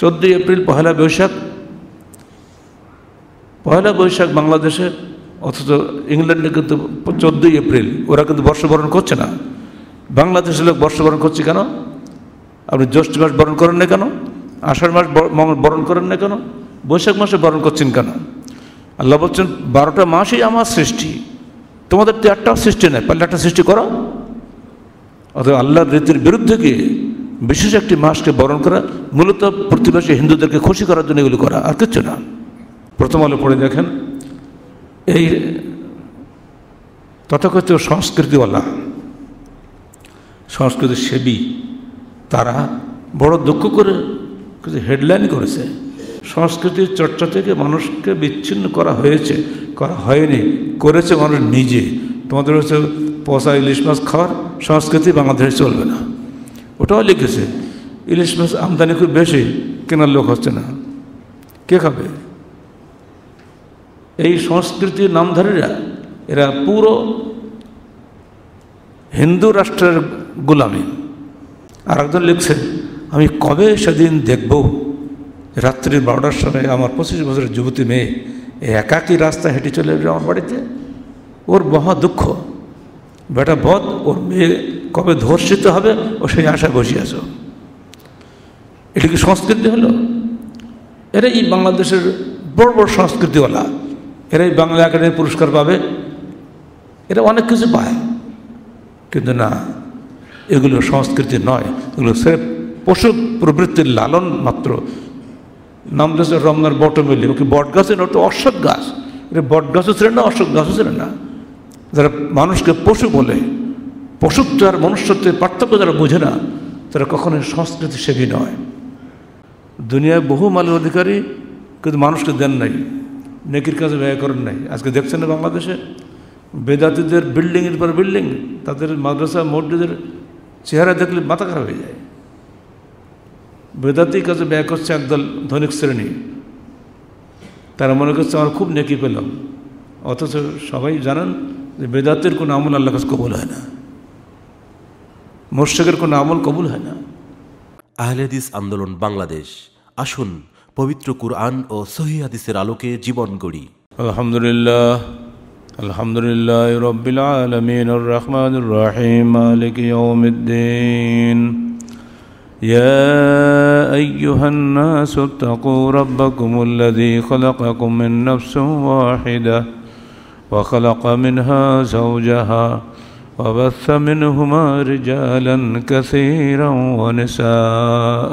চোদ্দই এপ্রিল পহেলা বৈশাখ পহেলা বৈশাখ বাংলাদেশে অথচ ইংল্যান্ডে কিন্তু চোদ্দই এপ্রিল ওরা কিন্তু বর্ষবরণ করছে না বাংলাদেশের লোক বর্ষবরণ করছে কেন আপনি জ্যৈষ্ঠ মাস বরণ করেন না কেন আষাঢ় মাস বরণ করেন না কেন বৈশাখ মাসে বরণ করছেন কেন আল্লাহ বলছেন বারোটা মাসই আমার সৃষ্টি তোমাদের তো একটাও সৃষ্টি নেই পাল্লা একটা সৃষ্টি করো অথবা আল্লাহর রীতির বিরুদ্ধে গিয়ে বিশেষ একটি মাসকে বরণ করা মূলত প্রতিবেশী হিন্দুদেরকে খুশি করার জন্য এগুলি করা আর কিচ্ছু না প্রথম আলো পড়ে দেখেন এই তথাকথিত সংস্কৃতিওয়ালা সংস্কৃতি সেবী তারা বড় দুঃখ করে কিছু হেডলাইন করেছে সংস্কৃতির চর্চা থেকে মানুষকে বিচ্ছিন্ন করা হয়েছে করা হয়নি করেছে মানুষ নিজে তোমাদের হচ্ছে পচা ইলিশ মাছ খাওয়ার সংস্কৃতি বাংলাদেশে চলবে না ওটাও লিখেছে ইলিশ মাছ আমদানি খুব বেশি কেনার লোক হচ্ছে না কে খাবে এই সংস্কৃতির নামধারীরা এরা পুরো হিন্দু রাষ্ট্রের গোলামি আর একজন লিখছেন আমি কবে সেদিন দেখব রাত্রি বারোটার সময় আমার পঁচিশ বছরের যুবতী মেয়ে একাকি রাস্তা হেঁটে চলে আসবে আমার বাড়িতে ওর মহা দুঃখ বেটা বধ ওর মেয়ে কবে ধর্ষিত হবে ও সেই আশা বসিয়াছ এটা কি সংস্কৃতি হলো এরা এই বাংলাদেশের বড় বড় সংস্কৃতিওয়ালা এরা এই বাংলা একাডেমি পুরস্কার পাবে এরা অনেক কিছু পায় কিন্তু না এগুলো সংস্কৃতি নয় এগুলো স্রেফ পশু প্রবৃত্তির লালন মাত্র নাম দিয়েছে রমনার বটমিলি ওকে বট গাছের ওটা অশোক গাছ এটা বট গাছও ছিল না অশোক গাছও ছিল না যারা মানুষকে পশু বলে পশুত্ব আর মনুষ্যত্বের পার্থক্য যারা বোঝে না তারা কখনোই সংস্কৃতি সেবী নয় দুনিয়ায় বহু মালের অধিকারী কিন্তু মানুষকে দেন নাই নেকির কাজে ব্যয় করেন নাই আজকে দেখছেন না বাংলাদেশে বেদাতিদের বিল্ডিংয়ের পর বিল্ডিং তাদের মাদ্রাসা মসজিদের চেহারা দেখলে মাথা খারাপ হয়ে যায় বেদাতির কাজে ব্যয় করছে একদল ধনিক শ্রেণী তারা মনে করছে আমার খুব নেকি পেলাম অথচ সবাই জানেন যে বেদাতির কোনো আমল আল্লাহ কাছে কবুল হয় না মোর্শেকের কোনো আমল কবুল হয় না আহলেদিস আন্দোলন বাংলাদেশ আসুন পবিত্র কুরআন ও সহিদের আলোকে জীবন গড়ি আলহামদুলিল্লাহ আলহামদুলিল্লাহ রবিল আলমিন রহমান রাহিম মালিক يا أيها الناس اتقوا ربكم الذي خلقكم من نفس واحدة وخلق منها زوجها وبث منهما رجالا كثيرا ونساء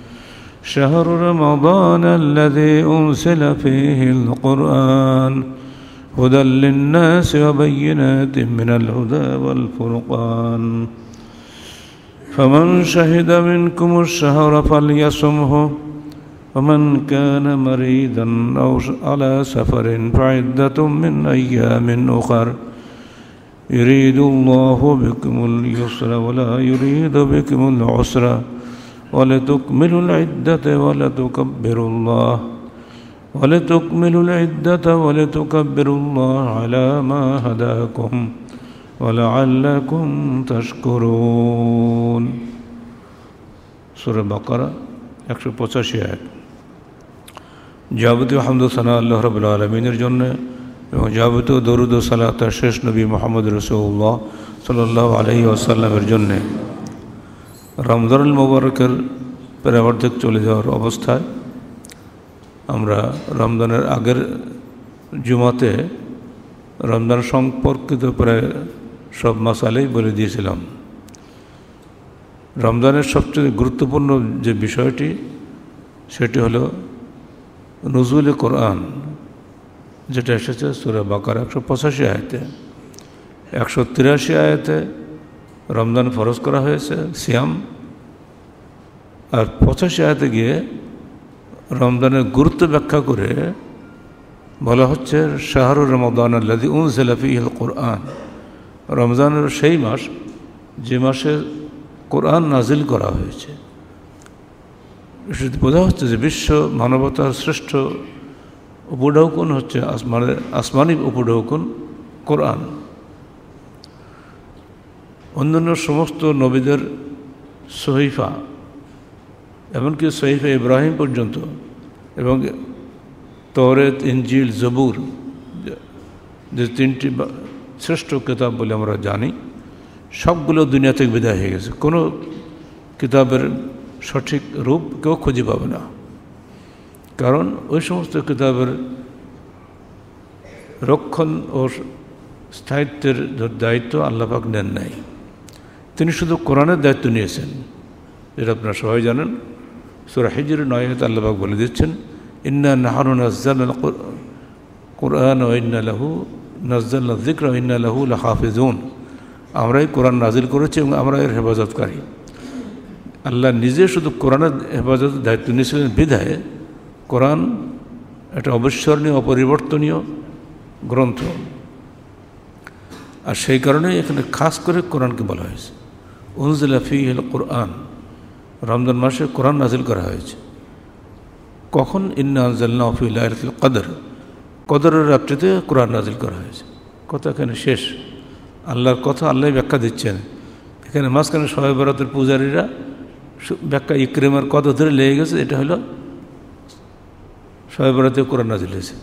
شهر رمضان الذي أنزل فيه القرآن هدى للناس وبينات من الهدى والفرقان فمن شهد منكم الشهر فليصمه ومن كان مريضا أو على سفر فعدة من أيام أخر يريد الله بكم اليسر ولا يريد بكم العسر ولتكملوا العدة ولتكبروا الله ولتكملوا العدة ولتكبروا الله على ما هداكم ولعلكم تشكرون سورة بقرة 185 আয়াত যাবতীয় হামদ সানা আল্লাহ রবুল আলমিনের জন্য এবং যাবতীয় দরুদ ও সালাহ তার শেষ নবী মোহাম্মদ রসৌল্লাহ সাল্লাহ রমজানুল মোবারকের প্রায় অর্ধেক চলে যাওয়ার অবস্থায় আমরা রমজানের আগের জুমাতে রমজান সম্পর্কিত প্রায় সব মাসালেই বলে দিয়েছিলাম রমজানের সবচেয়ে গুরুত্বপূর্ণ যে বিষয়টি সেটি হলো নজরুল কোরআন যেটা এসেছে সুরা বাকার একশো পঁচাশি আয়তে একশো তিরাশি আয়তে রমজান ফরজ করা হয়েছে সিয়াম আর পঁচাশি আয়াতে গিয়ে রমজানের গুরুত্ব ব্যাখ্যা করে বলা হচ্ছে শাহরুর রমদান আল্লাদি উন সেলাফিহল কোরআন রমজানের সেই মাস যে মাসে কোরআন নাজিল করা হয়েছে বোঝা হচ্ছে যে বিশ্ব মানবতার শ্রেষ্ঠ উপঢৌকন হচ্ছে আসমানের আসমানি উপঢৌকন কোরআন অন্যান্য সমস্ত নবীদের সহিফা এমনকি সহিফা ইব্রাহিম পর্যন্ত এবং তরেত ইঞ্জিল জবুর যে তিনটি শ্রেষ্ঠ কিতাব বলে আমরা জানি সবগুলো দুনিয়া থেকে বিদায় হয়ে গেছে কোনো কিতাবের সঠিক রূপ কেউ খুঁজে পাবে না কারণ ওই সমস্ত কিতাবের রক্ষণ ও স্থায়িত্বের দায়িত্ব আল্লাপাক নেন নাই তিনি শুধু কোরআনের দায়িত্ব নিয়েছেন যেটা আপনারা সবাই জানেন সুরা হিজুর নয় আল্লাহবাক বলে দিচ্ছেন ইন্না নাহারু নাজ্জাল কোরআন ও ইন্না লাহু নাজ্জাল জিক্র ইন্না লাহু হাফিজুন আমরাই কোরআন নাজিল করেছি এবং আমরা এর হেফাজতকারী আল্লাহ নিজে শুধু কোরআনের হেফাজতের দায়িত্ব নিয়েছিলেন বিধায় কোরআন একটা অবিস্মরণীয় অপরিবর্তনীয় গ্রন্থ আর সেই কারণে এখানে খাস করে কোরআনকে বলা হয়েছে উনজিলাফি হল কোরআন রমজান মাসে কোরআন নাজিল করা হয়েছে কখন ইন্নাফিল কদর কদরের রাত্রিতে কোরআন নাজিল করা হয়েছে কথা এখানে শেষ আল্লাহর কথা আল্লাহ ব্যাখ্যা দিচ্ছেন এখানে মাঝখানে সবাই বরাতের পূজারীরা ব্যাখ্যা ইক্রেমার কথা ধরে লেগে গেছে এটা হলো সবাই বরাতে কোরআন নাজিল হয়েছে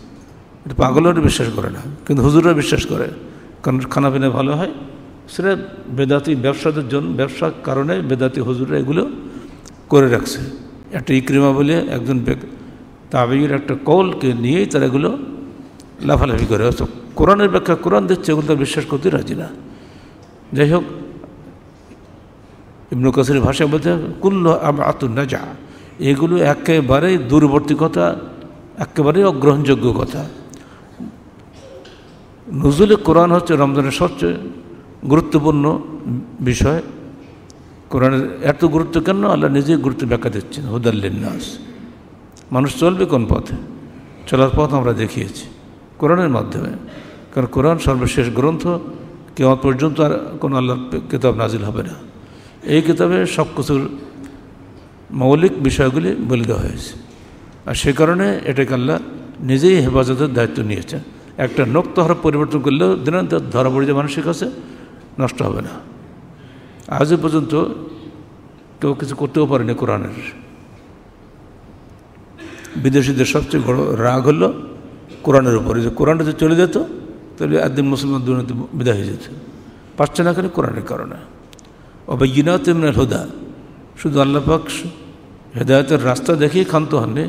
এটা পাগলরা বিশ্বাস করে না কিন্তু হুজুরা বিশ্বাস করে কারণ খানাপিনা ভালো হয় সেটা বেদাতি ব্যবসাদের জন্য ব্যবসার কারণে বেদাতি হজুরা এগুলো করে রাখছে একটা ইক্রিমা বলে একজন তাবিগের একটা কলকে নিয়েই তারা এগুলো লাফালাফি করে অর্থ কোরআনের ব্যাখ্যা কোরআন দিচ্ছে এগুলো তার বিশ্বাস করতে রাজি না যাই হোক ইমন কাসির ভাষা বলতে কুল্ল আতুন্না যা এগুলো একেবারেই দূরবর্তী কথা একেবারেই অগ্রহণযোগ্য কথা নজরুল কোরআন হচ্ছে রমজানের সবচেয়ে গুরুত্বপূর্ণ বিষয় কোরআনের এত গুরুত্ব কেন আল্লাহ নিজে গুরুত্ব ব্যাখ্যা দিচ্ছেন নাস মানুষ চলবে কোন পথে চলার পথ আমরা দেখিয়েছি কোরআনের মাধ্যমে কারণ কোরআন সর্বশেষ গ্রন্থ কেউ পর্যন্ত আর কোনো আল্লাহর কিতাব নাজিল হবে না এই কিতাবে সব কিছুর মৌলিক বিষয়গুলি বলে দেওয়া হয়েছে আর সে কারণে এটাকে আল্লাহ নিজেই হেফাজতের দায়িত্ব নিয়েছেন একটা নোক্ত হরফ পরিবর্তন করলেও দিনান্ত ধরা পড়ে যায় মানুষের কাছে নষ্ট হবে না আজও পর্যন্ত কেউ কিছু করতেও পারেনি কোরআনের বিদেশিদের সবচেয়ে বড় রাগ হলো কোরআনের উপরে যে কোরআন যদি চলে যেত তাহলে একদিন মুসলমান দুর্নীতি বিদায় হয়ে যেত পাচ্ছে না কেন কোরআনের কারণে অবৈনা তেমনের হুদা শুধু আল্লাপাক হেদায়তের রাস্তা দেখেই ক্ষান্ত হননি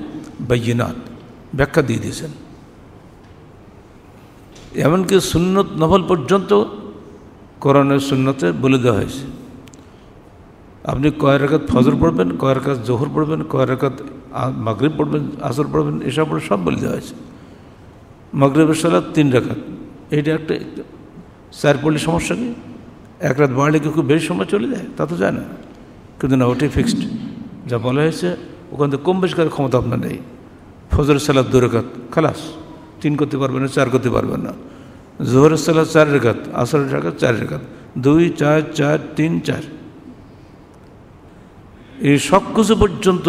ইনাত ব্যাখ্যা দিয়ে দিয়েছেন এমনকি সুন্নত নভল পর্যন্ত কোরআন শূন্যতে বলে দেওয়া হয়েছে আপনি কয় রেখাত ফজর পড়বেন কয় রেখাত জোহর পড়বেন কয় রেখাত মাগরীব পড়বেন আসর পড়বেন এসব পড়ে সব বলে দেওয়া হয়েছে মাগরীবের সালাদ তিন রেখাত এইটা একটা চার পড়লে সমস্যা কি এক রাত বাড়লে কি খুব বেশি সময় চলে যায় তা তো যায় না কিন্তু না ওটাই ফিক্সড যা বলা হয়েছে ওখান থেকে কম বেশি করার ক্ষমতা আপনার নেই ফজর সালাদ দু রেখাত খালাস তিন করতে পারবেন না চার করতে পারবেন না জোহর সালা চার রেখাত আসর রেখাত চার রেখাত দুই চার চার তিন চার এই সব কিছু পর্যন্ত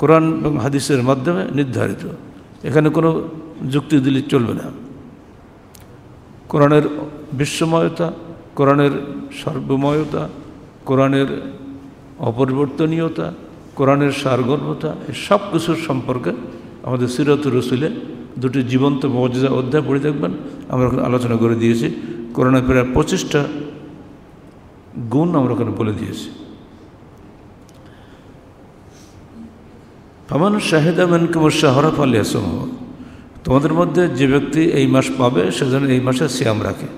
কোরআন এবং হাদিসের মাধ্যমে নির্ধারিত এখানে কোনো যুক্তি দিলে চলবে না কোরআনের বিশ্বময়তা কোরআনের সর্বময়তা কোরআনের অপরিবর্তনীয়তা কোরআনের সারগর্ভতা এই সব কিছুর সম্পর্কে আমাদের সিরত রসুলে দুটি জীবন্ত মজুদা অধ্যায় পড়ে দেখবেন আমরা ওখানে আলোচনা করে দিয়েছি করোনা প্রায় পঁচিশটা গুণ আমরা ওখানে বলে দিয়েছি ফামান শাহেদা মেনকে শাহরা ফালিয়া সমূহ তোমাদের মধ্যে যে ব্যক্তি এই মাস পাবে সেজন্য এই মাসে শ্যাম রাখে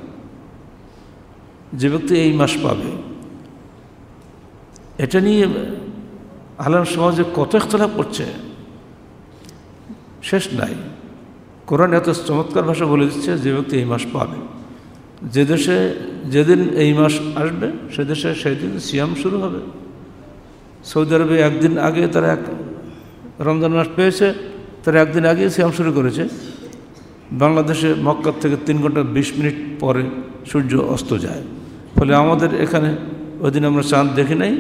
যে ব্যক্তি এই মাস পাবে এটা নিয়ে আলাম সমাজে কত একতলা পড়ছে শেষ নাই কোরআন এত চমৎকার ভাষা বলে দিচ্ছে যে ব্যক্তি এই মাস পাবে যে দেশে যেদিন এই মাস আসবে সে দেশে সেদিন সিয়াম শুরু হবে সৌদি আরবে একদিন আগে তারা এক রমজান মাস পেয়েছে তারা একদিন আগে সিয়াম শুরু করেছে বাংলাদেশে মক্কার থেকে তিন ঘন্টা বিশ মিনিট পরে সূর্য অস্ত যায় ফলে আমাদের এখানে ওই দিন আমরা চাঁদ দেখি নাই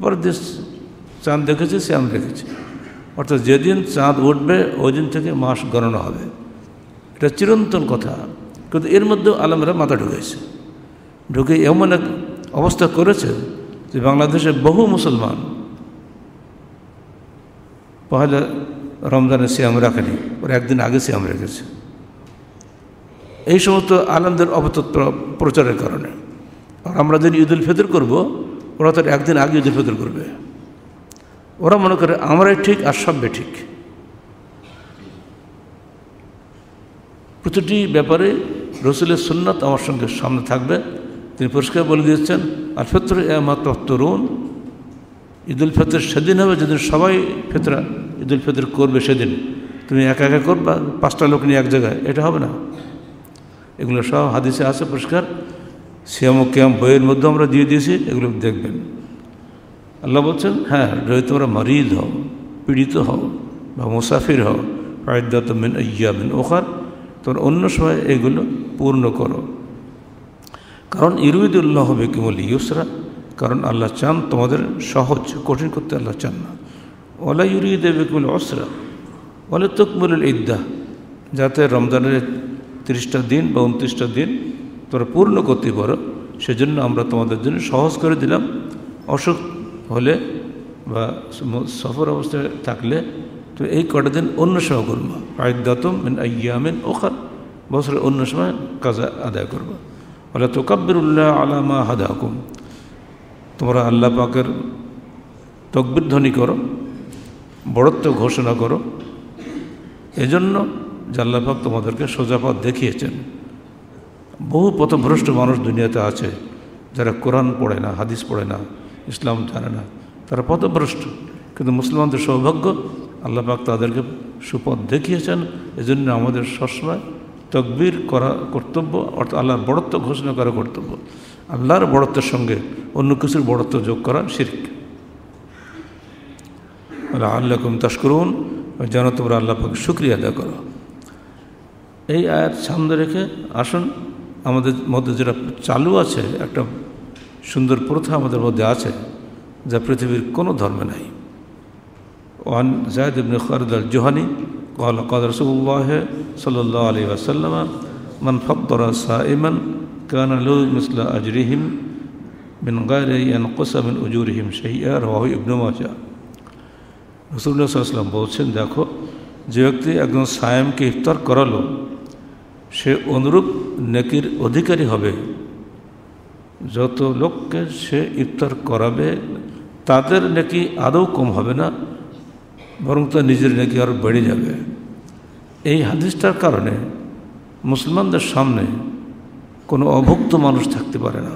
পরের দিন চাঁদ দেখেছি সিয়াম দেখেছি অর্থাৎ যেদিন চাঁদ উঠবে ওই দিন থেকে মাস গণনা হবে এটা চিরন্তন কথা কিন্তু এর মধ্যেও আলমরা মাথা ঢুকেছে ঢুকে এমন এক অবস্থা করেছে যে বাংলাদেশে বহু মুসলমান পহেলা রমজানে সিয়াম রাখেনি ওরা একদিন আগে সিয়াম রেখেছে এই সমস্ত আলমদের অপতৎপর প্রচারের কারণে আর আমরা যদি ঈদ উল ফিতর করবো ওরা তার একদিন আগে ঈদ উল ফিতর করবে ওরা মনে করে আমরাই ঠিক আর সব ঠিক প্রতিটি ব্যাপারে রসুলের সুন্নাত আমার সঙ্গে সামনে থাকবে তিনি পরিষ্কার বলে দিয়েছেন আর ফেতর এমা তত্তরুন ঈদ উল ফেতর সেদিন হবে যেদিন সবাই ফেতরা ঈদ উল ফেতর করবে সেদিন তুমি একা একা করবা পাঁচটা লোক নিয়ে এক জায়গায় এটা হবে না এগুলো সব হাদিসে আছে পরিষ্কার শ্যাম ও ক্যাম বইয়ের মধ্যে আমরা দিয়ে দিয়েছি এগুলো দেখবেন আল্লাহ বলছেন হ্যাঁ যদি তোমরা মারিদ হও পীড়িত হও বা মুসাফির হও ফায়দা তো মেন ইয়া মেন ওখার তোমরা অন্য সময় এগুলো পূর্ণ করো কারণ ইরুদুল্লাহ হবে বলি ইউসরা কারণ আল্লাহ চান তোমাদের সহজ কঠিন করতে আল্লাহ চান না ওলা ইউরি দেবে কেবল অসরা ওলা তকমুল ইদ্দাহ যাতে রমজানের তিরিশটা দিন বা উনত্রিশটা দিন তোরা পূর্ণ করতে পারো সেজন্য আমরা তোমাদের জন্য সহজ করে দিলাম অসুখ হলে বা সফর অবস্থায় থাকলে তো এই কটা দিন অন্য সময় করবো আয়দাতম মিন আয়ামিন ওখান বছরের অন্য সময় কাজা আদায় করবো বলে তোকাব্বিরুল্লাহ আলামা হাদাকুম তোমরা আল্লাহ পাকের তকবির ধ্বনি করো বড়ত্ব ঘোষণা করো এজন্য জন্য আল্লাহ পাক তোমাদেরকে সোজাপাত দেখিয়েছেন বহু পথভ্রষ্ট মানুষ দুনিয়াতে আছে যারা কোরআন পড়ে না হাদিস পড়ে না ইসলাম জানে না তারা পথভ্রষ্ট কিন্তু মুসলমানদের সৌভাগ্য আল্লাপাক তাদেরকে সুপথ দেখিয়েছেন এজন্য আমাদের সবসময় তকবির করা কর্তব্য অর্থাৎ আল্লাহর বড়ত্ব ঘোষণা করা কর্তব্য আল্লাহর বড়ত্বের সঙ্গে অন্য কিছুর বড়ত্ব যোগ করা শির্ক তাস করুন যেন তোমরা আল্লাপাকে শুক্রিয়া আদায় করো এই আয়ের সামনে রেখে আসুন আমাদের মধ্যে যেটা চালু আছে একটা সুন্দর প্রথা আমাদের মধ্যে আছে যা পৃথিবীর কোনো ধর্মে নাই وعن زید بن خرد الجہنی قال قال رسول اللہ صلی اللہ علیہ وسلم من من من فطر سائما كان له مثل اجرهم ينقص اجورهم شيئا رواه ابن ماجہ رسول اللہ اللہ صلی علیہ وسلم ব্যক্তি একজন ইফতার করালো সে অনুরূপ নেকির অধিকারী হবে যত লোককে সে ইফতার করাবে তাদের تر আদৌ কম হবে না বরং তো নিজের নাকি আরও বেড়ে যাবে এই হাদিসটার কারণে মুসলমানদের সামনে কোনো অভুক্ত মানুষ থাকতে পারে না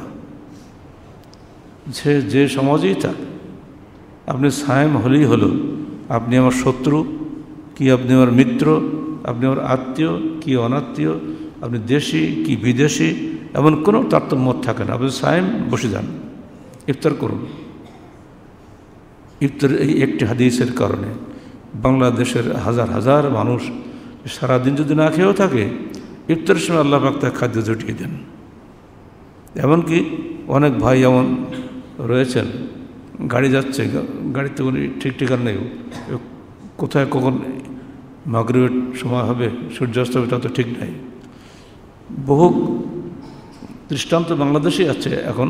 সে যে সমাজেই থাক আপনি সায়েম হলেই হল আপনি আমার শত্রু কি আপনি আমার মিত্র আপনি আমার আত্মীয় কি অনাত্মীয় আপনি দেশি কি বিদেশি এমন কোনো তারতম্য থাকে না আপনি সায়েম বসে যান ইফতার করুন ইফতার এই একটি হাদিসের কারণে বাংলাদেশের হাজার হাজার মানুষ সারাদিন যদি না খেয়েও থাকে ইফতারের সময় আল্লাহ পাক তার খাদ্য জুটিয়ে দেন এমনকি অনেক ভাই এমন রয়েছেন গাড়ি যাচ্ছে গাড়িতে উনি ঠিক ঠিকানা নেই কোথায় কখন মাগরিবের সময় হবে সূর্যাস্ত হবে তা তো ঠিক নাই বহু দৃষ্টান্ত বাংলাদেশে আছে এখন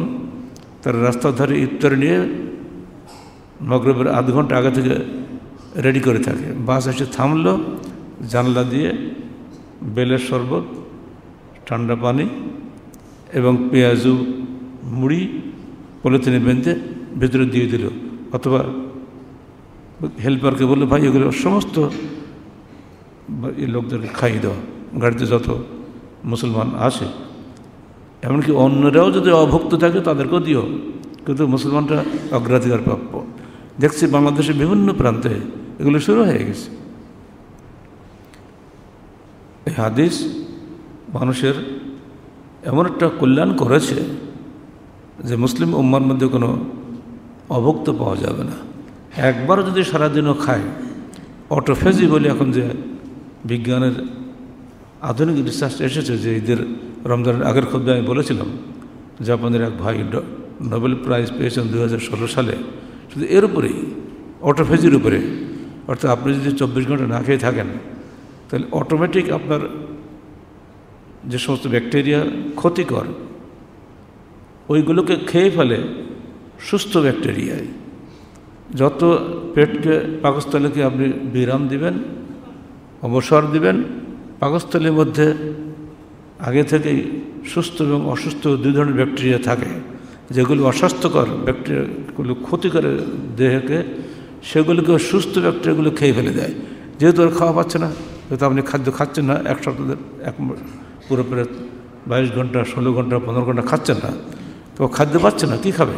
তার রাস্তার ধারে ইফতার নিয়ে মগরবের আধ ঘন্টা আগে থেকে রেডি করে থাকে বাস এসে থামলো জানলা দিয়ে বেলের শরবত ঠান্ডা পানি এবং পেঁয়াজু মুড়ি পলিথিনে বেঁধে ভেতরে দিয়ে দিল অথবা হেল্পারকে বললো ভাই এগুলো সমস্ত লোকদেরকে খাইয়ে দেওয়া গাড়িতে যত মুসলমান আসে এমনকি অন্যরাও যদি অভুক্ত থাকে তাদেরকেও দিও কিন্তু মুসলমানরা অগ্রাধিকার প্রাপ্য দেখছি বাংলাদেশের বিভিন্ন প্রান্তে এগুলো শুরু হয়ে গেছে এই হাদিস মানুষের এমন একটা কল্যাণ করেছে যে মুসলিম উম্মার মধ্যে কোনো অভক্ত পাওয়া যাবে না একবার যদি সারাদিনও খায় অটোফেজি বলে এখন যে বিজ্ঞানের আধুনিক রিসার্চ এসেছে যে ঈদের রমজানের আগের খবরে আমি বলেছিলাম জাপানের এক ভাই নোবেল প্রাইজ পেয়েছেন দু সালে শুধু এর উপরেই অটোফেজির উপরে অর্থাৎ আপনি যদি চব্বিশ ঘন্টা না খেয়ে থাকেন তাহলে অটোমেটিক আপনার যে সমস্ত ব্যাকটেরিয়া ক্ষতিকর ওইগুলোকে খেয়ে ফেলে সুস্থ ব্যাকটেরিয়ায় যত পেটকে পাকস্থলীকে আপনি বিরাম দিবেন অবসর দিবেন পাকস্থলীর মধ্যে আগে থেকেই সুস্থ এবং অসুস্থ দুই ধরনের ব্যাকটেরিয়া থাকে যেগুলো অস্বাস্থ্যকর ব্যাকটেরিয়াগুলো ক্ষতি করে দেহকে সেগুলোকেও সুস্থ ব্যাকটেরিয়াগুলো খেয়ে ফেলে দেয় যেহেতু ওরা খাওয়া পাচ্ছে না যেহেতু আপনি খাদ্য খাচ্ছেন না এক সপ্তাহ এক পুরোপুরি বাইশ ঘন্টা ষোলো ঘন্টা পনেরো ঘন্টা খাচ্ছেন না তো খাদ্য পাচ্ছে না কি খাবে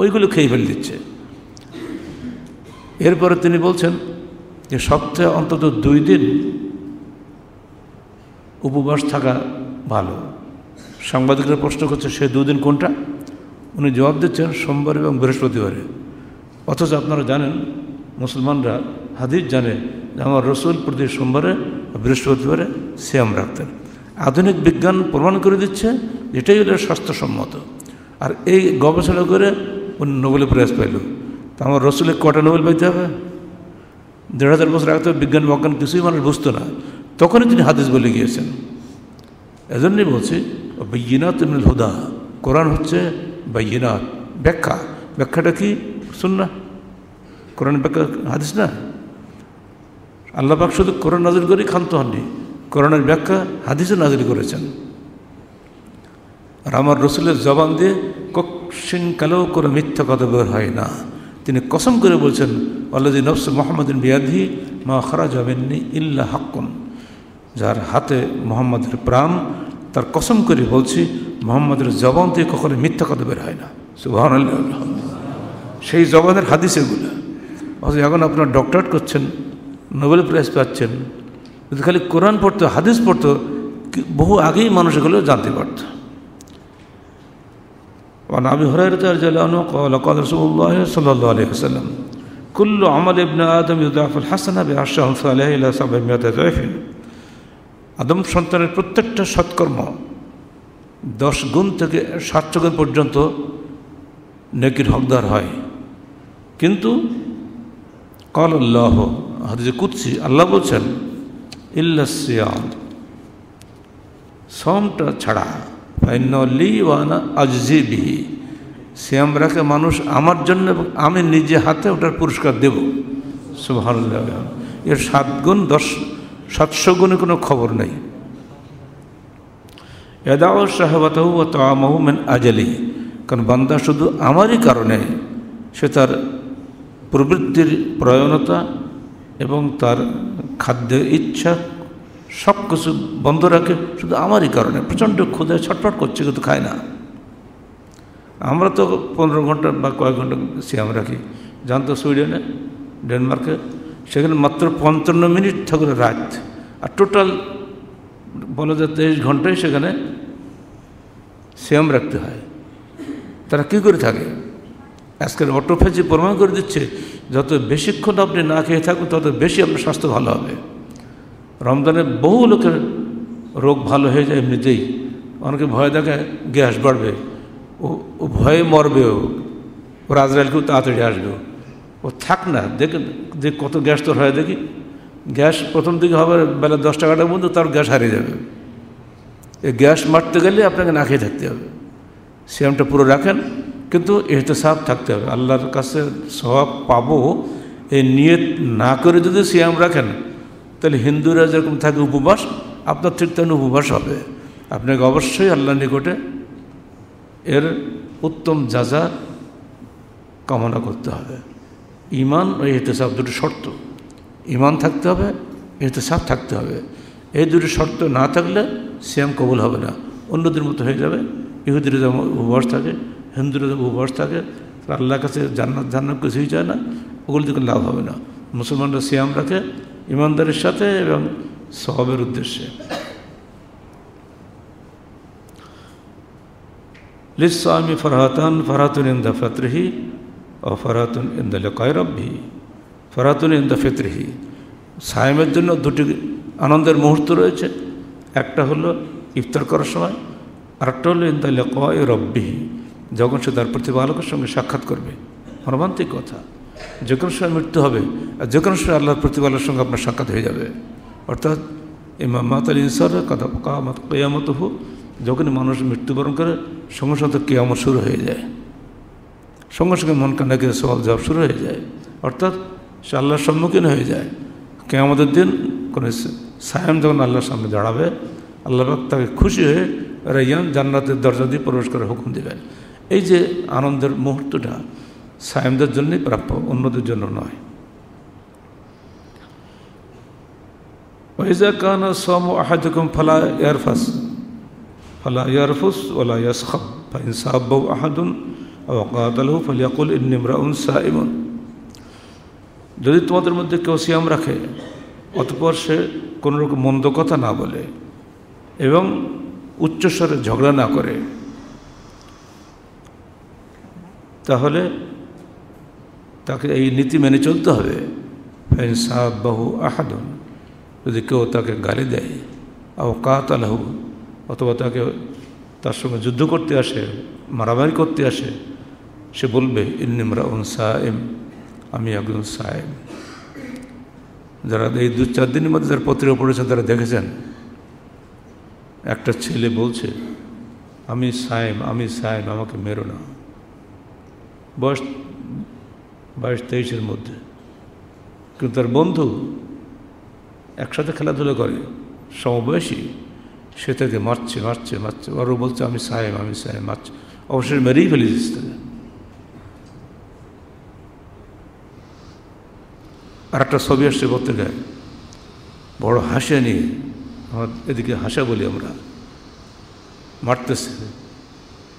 ওইগুলো খেয়ে ফেলে দিচ্ছে এরপরে তিনি বলছেন যে সপ্তাহে অন্তত দুই দিন উপবাস থাকা ভালো সাংবাদিকরা প্রশ্ন করছে সে দুদিন কোনটা উনি জবাব দিচ্ছেন সোমবার এবং বৃহস্পতিবারে অথচ আপনারা জানেন মুসলমানরা হাদিস জানে যে আমার রসুল প্রতি সোমবারে বৃহস্পতিবারে শ্যাম রাখতেন আধুনিক বিজ্ঞান প্রমাণ করে দিচ্ছে এটাই হলো স্বাস্থ্যসম্মত আর এই গবেষণা করে উনি নোবেল প্রাইজ পাইল তা আমার রসুলের কটা নোবেল পাইতে হবে দেড় হাজার বছর আগে তো বিজ্ঞান বজ্ঞান কিছুই মানুষ বুঝতো না তখনই তিনি হাদিস বলে গিয়েছেন এজন্যই বলছি বৈদ্যনাথ হুদা কোরআন হচ্ছে বৈনা ব্যাখ্যা ব্যাখ্যাটা কি শুন না কোরআন ব্যাখ্যা হাদিস না আল্লাহ পাক শুধু কোরআন নাজিল করেই ক্ষান্ত হননি কোরআনের ব্যাখ্যা হাদিসে নাজিল করেছেন আর আমার রসুলের জবান দিয়ে কালেও কোনো মিথ্যা কথা বের হয় না তিনি কসম করে বলছেন আল্লাজি নফস মোহাম্মদ বিয়াধি মা খারা যাবেননি ইল্লা হাক্কুন যার হাতে মোহাম্মদের প্রাণ তার কসম করে বলছি মোহাম্মদের জবান দিয়ে কখনো মিথ্যা কথা বের হয় না সুবাহ সেই জবানের হাদিসেগুলো অথচ এখন আপনার ডক্টরেট করছেন নোবেল প্রাইজ পাচ্ছেন কিন্তু খালি কোরআন পড়তো হাদিস পড়তো বহু আগেই মানুষ এগুলো জানতে পারত وعن أبي هريرة رضي الله عنه قال قال رسول الله صلى الله عليه وسلم كل عمل ابن آدم يضاعف الحسنة আদম সন্তানের প্রত্যেকটা সৎকর্ম দশ গুণ থেকে সাতশো গুণ পর্যন্ত নেকির হকদার হয় কিন্তু কল আল্লাহ যে কুৎসি আল্লাহ বলছেন ইল্লা সিয়াম সোমটা ছাড়া ফাইনলি ওয়ান আজজি বিহি রাখে মানুষ আমার জন্য আমি নিজে হাতে ওটার পুরস্কার দেব সুভানুল্লাহ এর সাত গুণ দশ সাতশো গুণে কোনো খবর নেই এদাও সাহবাতহু ও তামাহু মেন আজালি কারণ বান্দা শুধু আমারই কারণে সে তার প্রবৃত্তির প্রয়োণতা এবং তার খাদ্য ইচ্ছা সব কিছু বন্ধ রাখে শুধু আমারই কারণে প্রচণ্ড ক্ষুদে ছটফট করছে কিন্তু খায় না আমরা তো পনেরো ঘন্টা বা কয়েক ঘন্টা সিয়াম রাখি জানতো সুইডেনে ডেনমার্কে সেখানে মাত্র পঞ্চান্ন মিনিট থাকলে রাত আর টোটাল বলা যায় তেইশ ঘন্টায় সেখানে সিয়াম রাখতে হয় তারা কী করে থাকে আজকের অটোফেজি প্রমাণ করে দিচ্ছে যত বেশিক্ষণ আপনি না খেয়ে থাকুন তত বেশি আপনার স্বাস্থ্য ভালো হবে রমজানে বহু লোকের রোগ ভালো হয়ে যায় এমনিতেই অনেকে ভয় দেখে গ্যাস বাড়বে ও ভয়ে মরবে ও ও রাজরাইলকেও তাড়াতাড়ি আসবে ও থাক না দেখেন যে কত গ্যাস তোর হয় দেখি গ্যাস প্রথম দিকে হবে বেলা দশ টাকাটার পর্যন্ত তার গ্যাস হারিয়ে যাবে এই গ্যাস মারতে গেলে আপনাকে না খেয়ে থাকতে হবে সিয়ামটা পুরো রাখেন কিন্তু এহতেসাব থাকতে হবে আল্লাহর কাছে স্বভাব পাবো এই নিয়ত না করে যদি সিয়াম রাখেন তাহলে হিন্দুরা যেরকম থাকে উপবাস আপনার ঠিক তেমন উপবাস হবে আপনাকে অবশ্যই আল্লাহ নিকটে এর উত্তম যা কামনা করতে হবে ইমান ও এহতেসাব দুটো শর্ত ইমান থাকতে হবে এহতেসাব থাকতে হবে এই দুটো শর্ত না থাকলে সিয়াম কবুল হবে না অন্যদের মতো হয়ে যাবে ইহুদের যেমন উপবাস থাকে হিন্দুরা উপবাস থাকে তারা আল্লাহর কাছে জান্নাত জান্নাত কিছুই চায় না ওগুলো থেকে লাভ হবে না মুসলমানরা সিয়াম রাখে ইমানদারের সাথে এবং সবের উদ্দেশ্যে লিসামি ফরহাতান ফরহাতুন দা ফিত্রিহি ও ফরহাতুন দা লেকায় ফরাতুন ফরহাতুন দা ফেত্রিহি সায়ামের জন্য দুটি আনন্দের মুহূর্ত রয়েছে একটা হলো ইফতার করার সময় আরেকটা হলো ইন্দা লেকায় রব্বিহি যখন সে তার প্রতিপালকের সঙ্গে সাক্ষাৎ করবে মর্মান্তিক কথা যে কোনো সময় মৃত্যু হবে আর যে কোনো সময় আল্লাহর প্রতিপালের সঙ্গে আপনার সাক্ষাৎ হয়ে যাবে অর্থাৎ ইমাম মাতাল ইনসার কথা কামত কেয়ামত হোক যখনই মানুষ মৃত্যুবরণ করে সঙ্গে সঙ্গে কেয়ামত শুরু হয়ে যায় সঙ্গে সঙ্গে মন কান্নাকে সব জবাব শুরু হয়ে যায় অর্থাৎ সে আল্লাহর সম্মুখীন হয়ে যায় কেয়ামতের দিন কোনো সায়াম যখন আল্লাহর সামনে দাঁড়াবে আল্লাহ তাকে খুশি হয়ে রাইয়ান জান্নাতের দরজা দিয়ে প্রবেশ করে হুকুম দেবেন এই যে আনন্দের মুহূর্তটা সায়েমদের জন্যই প্রাপ্য অন্যদের জন্য নয় ওয়েজা কানা সম আহাদুকুম ফালা ইয়ারফাস ফালা ইয়ারফুস ওলা ইয়াসখাব ফাইন সাহাব্বাউ আহাদুন আও কাতালহু ফালিয়াকুল ইন্নি ইমরাউন সাইমুন যদি তোমাদের মধ্যে কেউ সিয়াম রাখে অতপর সে কোনোরকম মন্দ কথা না বলে এবং উচ্চস্বরে ঝগড়া না করে তাহলে তাকে এই নীতি মেনে চলতে হবে সাহ বাহু আহাদন যদি কেউ তাকে গালি দেয় আও কাত আলাহু অথবা তাকে তার সঙ্গে যুদ্ধ করতে আসে মারামারি করতে আসে সে বলবে ইন্নিমরা উন সাহেম আমি একজন সাহেব যারা এই দু চার দিনের মধ্যে যারা পত্রিকা পড়েছেন তারা দেখেছেন একটা ছেলে বলছে আমি সায়েম আমি সায়েম আমাকে মেরো না বয়স বাইশ তেইশের মধ্যে কিন্তু তার বন্ধু একসাথে খেলাধুলা করে সমবয়সী সে তাকে মারছে মারছে মারছে আরও বলছে আমি সাহেব আমি সাহেব মারছে অবশেষে মেরেই ফেলে দিচ্ছে তাকে আর একটা ছবি আসছে পত্রিকায় বড় হাসে নিয়ে আমার এদিকে হাসা বলি আমরা মারতেছে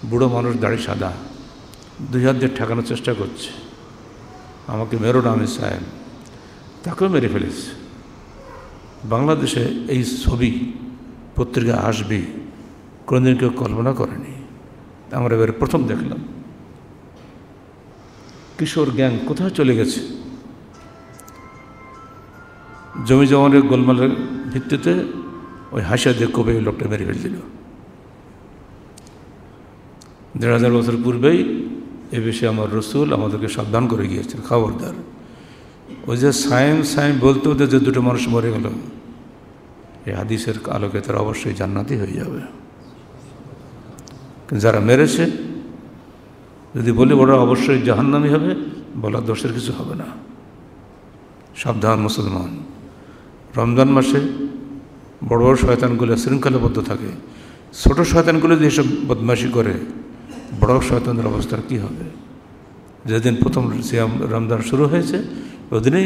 বুড়ো মানুষ দাড়ি সাদা দুই হাত দিয়ে ঠেকানোর চেষ্টা করছে আমাকে মেরো নামে সাহেব তাকেও মেরে ফেলেছে বাংলাদেশে এই ছবি পত্রিকা আসবে কোনোদিন কেউ কল্পনা করেনি আমরা এবারে প্রথম দেখলাম কিশোর গ্যাং কোথায় চলে গেছে জমি জমানের গোলমালের ভিত্তিতে ওই হাসিয়া দিয়ে কবে লোকটা মেরে ফেলছিল দেড় হাজার বছর পূর্বেই এ বিষয়ে আমার রসুল আমাদেরকে সাবধান করে গিয়েছেন খবরদার ওই যে সায়েম সায়েম বলতে হতে যে দুটো মানুষ মরে গেল এই হাদিসের আলোকে তারা অবশ্যই জান্নাতি হয়ে যাবে যারা মেরেছে যদি বলি ওরা অবশ্যই জাহান্নামি হবে বলা দোষের কিছু হবে না সাবধান মুসলমান রমজান মাসে বড় বড় শয়তানগুলো শৃঙ্খলাবদ্ধ থাকে ছোট শয়তানগুলো যেসব বদমাশি করে বড় শয়তানের অবস্থার কী হবে যেদিন প্রথম সিয়াম রমজান শুরু হয়েছে আল্লাহ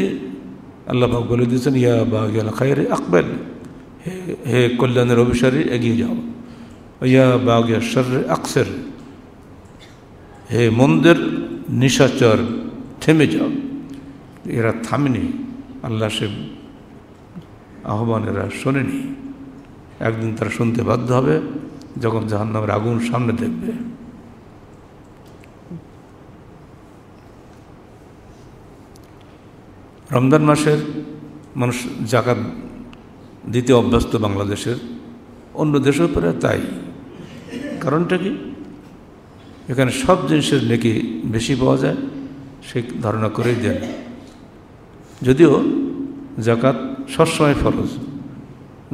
আল্লাহাক বলে দিয়েছেন ইয়া বা গিয়াল খায়ের আকবেল হে হে কল্যাণের অভিসারে এগিয়ে যাও ইয়া বা গিয়া শর আকসের হে মন্দের নিশাচর থেমে যাও এরা থামেনি আল্লাহ সে আহ্বান এরা শোনেনি একদিন তারা শুনতে বাধ্য হবে যখন জাহান্নামের আগুন সামনে দেখবে রমজান মাসের মানুষ জাকাত দিতে অভ্যস্ত বাংলাদেশের অন্য দেশের পরে তাই কারণটা কি এখানে সব জিনিসের নাকি বেশি পাওয়া যায় সে ধারণা করেই দেন যদিও জাকাত সবসময় ফরজ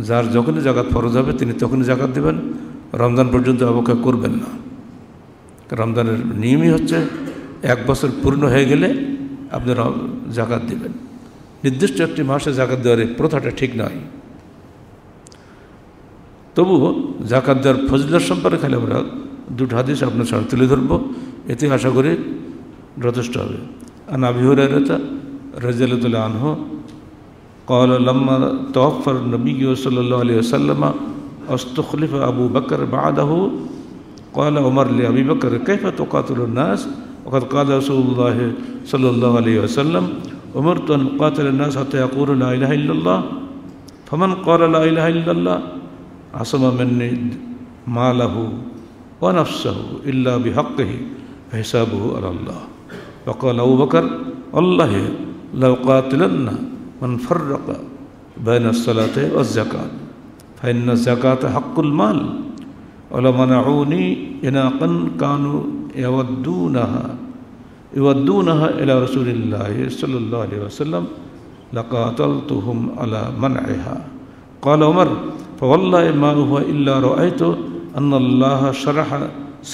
যার যখনই জাকাত ফরজ হবে তিনি তখনই জাকাত দেবেন রমজান পর্যন্ত অপেক্ষা করবেন না রমজানের নিয়মই হচ্ছে এক বছর পূর্ণ হয়ে গেলে আপনি জাকাত দেবেন নির্দিষ্ট একটি মাসে জাকাত দেওয়ার প্রথাটা ঠিক নয় তবু জাকাত দেওয়ার ফজিলার সম্পর্কে খালি আমরা দুটো হাদিস আপনার সামনে তুলে ধরবো এতে আশা করি যথেষ্ট হবে আন আবিহরাতা রাজিয়ালতুল্লাহ আনহ قال لما توفى النبي صلى الله عليه وسلم استخلف أبو بكر بعده قال عمر لأبي بكر كيف تقاتل الناس وقد قال رسول الله صلى الله عليه وسلم أمرت أن أقاتل الناس حتى يقولوا لا إله إلا الله فمن قال لا إله إلا الله عصم مني ماله ونفسه إلا بحقه فحسابه على الله وقال أبو بكر والله لو قاتلنا من فرق بين الصلاة والزكاة فإن الزكاة حق المال ولمنعوني إناقا كانوا يودونها يودونها إلى رسول الله صلى الله عليه وسلم لقاتلتهم على منعها قال عمر فوالله ما هو إلا رأيت أن الله شرح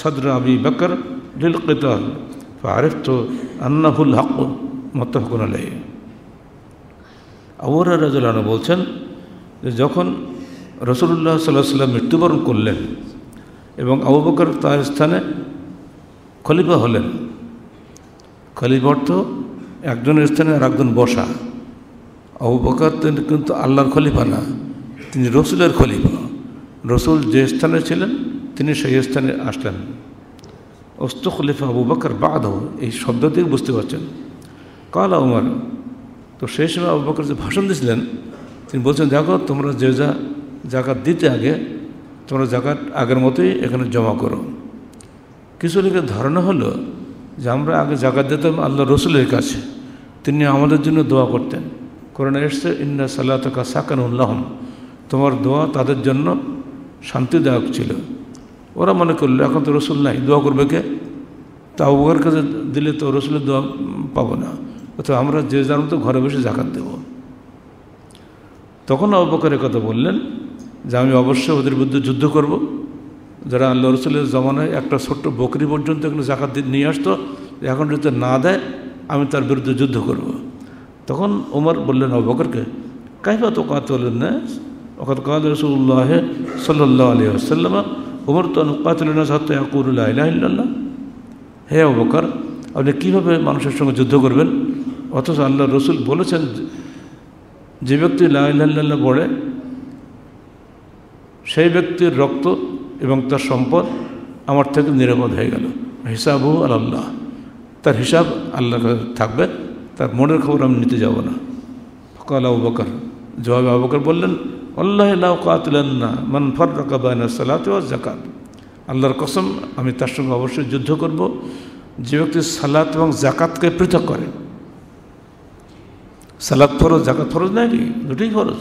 صدر أبي بكر للقتال فعرفت أنه الحق متفق عليه আবুরা রাজুলানো বলছেন যে যখন রসুল্লাহ সাল্লাহ সাল্লাম মৃত্যুবরণ করলেন এবং আবু বকর তার স্থানে খলিফা হলেন খালিফ অর্থ একজনের স্থানে আর একজন বসা আবু বকর তিনি কিন্তু আল্লাহর খলিফা না তিনি রসুলের খলিফা রসুল যে স্থানে ছিলেন তিনি সেই স্থানে আসলেন অস্ত খলিফা আবু বকর বাদ এই শব্দ থেকে বুঝতে পারছেন কালা উমার তো সেই সময় আবু বকর যে ভাষণ দিয়েছিলেন তিনি বলছেন দেখো তোমরা যে যা জাকাত দিতে আগে তোমরা জাকাত আগের মতোই এখানে জমা করো কিছু লোকের ধারণা হলো যে আমরা আগে জাগাত দিতাম আল্লাহ রসুলের কাছে তিনি আমাদের জন্য দোয়া করতেন করোনা এসছে ইন্না সাল্লা তাকা সাকান উল্লাহম তোমার দোয়া তাদের জন্য শান্তিদায়ক ছিল ওরা মনে করলো এখন তো রসুল নাই দোয়া করবে কে তা ওর কাছে দিলে তো রসুলের দোয়া পাবো না অথবা আমরা যে যার মতো ঘরে বসে জাকাত দেব তখন অবকারের কথা বললেন যে আমি অবশ্যই ওদের বিরুদ্ধে যুদ্ধ করব যারা আল্লাহ রসুলের জমানায় একটা ছোট্ট বকরি পর্যন্ত এখানে জাকাত নিয়ে আসতো এখন যদি না দেয় আমি তার বিরুদ্ধে যুদ্ধ করব। তখন ওমর বললেন অবকরকে কাহিবা তো কাত বললেন না অকাত কাদ রসুল্লাহ সাল্লাহ আলী আসাল্লাম ওমর তো কাতুল্লাহ সত্য আকুরুল্লাহ ইল্লাল্লাহ হে অবকর আপনি কীভাবে মানুষের সঙ্গে যুদ্ধ করবেন অথচ আল্লাহ রসুল বলেছেন যে ব্যক্তি লাহ পড়ে সেই ব্যক্তির রক্ত এবং তার সম্পদ আমার থেকে নিরাপদ হয়ে গেল হিসাবও আল্লাহ তার হিসাব আল্লাহ থাকবে তার মনের খবর আমি নিতে যাব না ফকাল আবকার জবাবে আবকার বললেন আল্লাহ না মান ফর রাকাবায়না সালাত ও জাকাত আল্লাহর কসম আমি তার সঙ্গে অবশ্যই যুদ্ধ করব যে ব্যক্তি সালাত এবং জাকাতকে পৃথক করে সালাত ফরজ জাকাত ফরজ নাই দুটোই ফরজ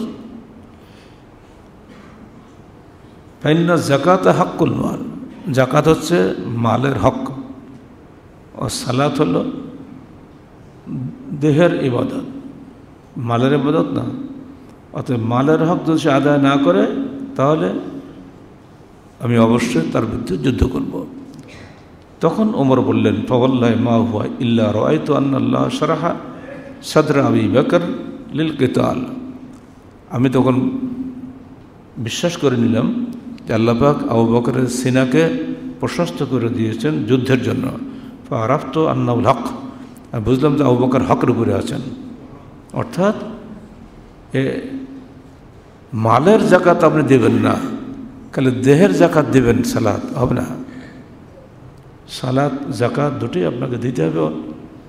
ফাইন্না জাকাত হকুল মাল জাকাত হচ্ছে মালের হক ও সালাত হল দেহের ইবাদত মালের ইবাদত না অতএব মালের হক যদি সে আদায় না করে তাহলে আমি অবশ্যই তার বিরুদ্ধে যুদ্ধ করব তখন ওমর বললেন ফওয়াল্লাহ মা হুয়া ইল্লা তো আন্নাল্লাহ সারাহা সাদরা আবি বেকার লিল কেতাল আমি তখন বিশ্বাস করে নিলাম আল্লাপাক আবু বকরের সিনাকে প্রশস্ত করে দিয়েছেন যুদ্ধের জন্য আরাফত আন্নাউল হক বুঝলাম যে আবু বকর হকের উপরে আছেন অর্থাৎ এ মালের জাকাত আপনি দেবেন না তাহলে দেহের জাকাত দেবেন সালাদ হবে না সালাদ জাকাত দুটি আপনাকে দিতে হবে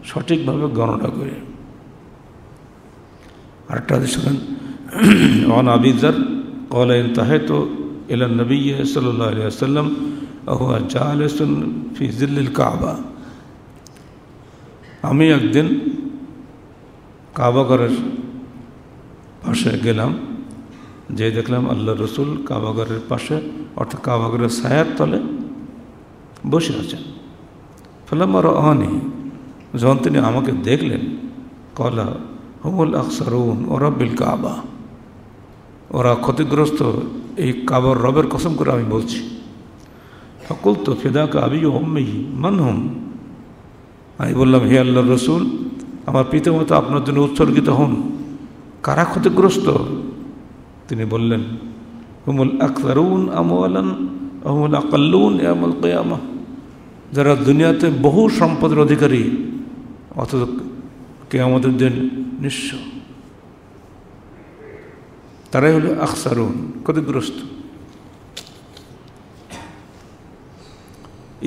সঠিকভাবে গণনা করে আরেকটা শোনেন অন আবিজার কলেন তাহে তো إلى النبي صلى الله عليه وسلم وهو جالس في ظل الكعبة আমি একদিন কাবাগরের পাশে গেলাম যে দেখলাম আল্লাহ রসুল কাবাগরের পাশে অর্থাৎ কাবাগরের ছায়ার তলে বসে আছেন ফেলাম আর অহনি যখন তিনি আমাকে দেখলেন কলা হুমুল আকসারুন ওরা বিল কাবা ওরা ক্ষতিগ্রস্ত এই কাবর রবের কসম করে আমি বলছি সকল তো ফেদাকা আবি হম্মি মান হম আমি বললাম হে আল্লাহ রসুল আমার পিতামাতা আপনার জন্য উৎসর্গিত হন কারা ক্ষতিগ্রস্ত তিনি বললেন হুমুল আকতারুন আমলান আহমুল আকাল্লুন আমল কয়ামা যারা দুনিয়াতে বহু সম্পদের অধিকারী অথচ কে আমাদের দিন নিঃস্ব তারাই হলো আখসারুন ক্ষতিগ্রস্ত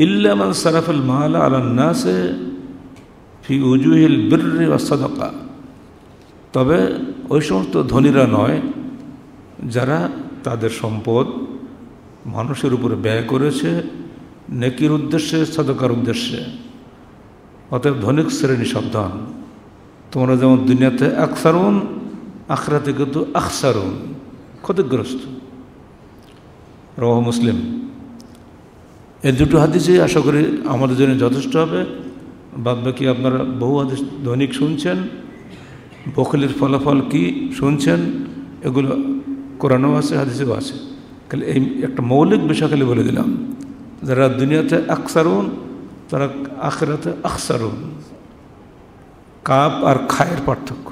ইল্লামান সারাফুল মাল আলান্নাসে ফি উজুহিল বীর্রে সদকা তবে ওই সমস্ত ধনীরা নয় যারা তাদের সম্পদ মানুষের উপরে ব্যয় করেছে নেকির উদ্দেশ্যে সদকার উদ্দেশ্যে অতএব ধনিক শ্রেণী সাবধান তোমরা যেমন দুনিয়াতে একসারণ আখরাতে কিন্তু আখসারুন ক্ষতিগ্রস্ত রহ মুসলিম এই দুটো হাদিসে আশা করি আমাদের জন্য যথেষ্ট হবে বাদ বাকি আপনারা বহু হাদিস দৈনিক শুনছেন বখলির ফলাফল কি শুনছেন এগুলো কোরআনও আছে হাদিসেও আছে খালি এই একটা মৌলিক বিষয় খালি বলে দিলাম যারা দুনিয়াতে আকসারুন তারা আখেরাতে আখসারুন কাপ আর খায়ের পার্থক্য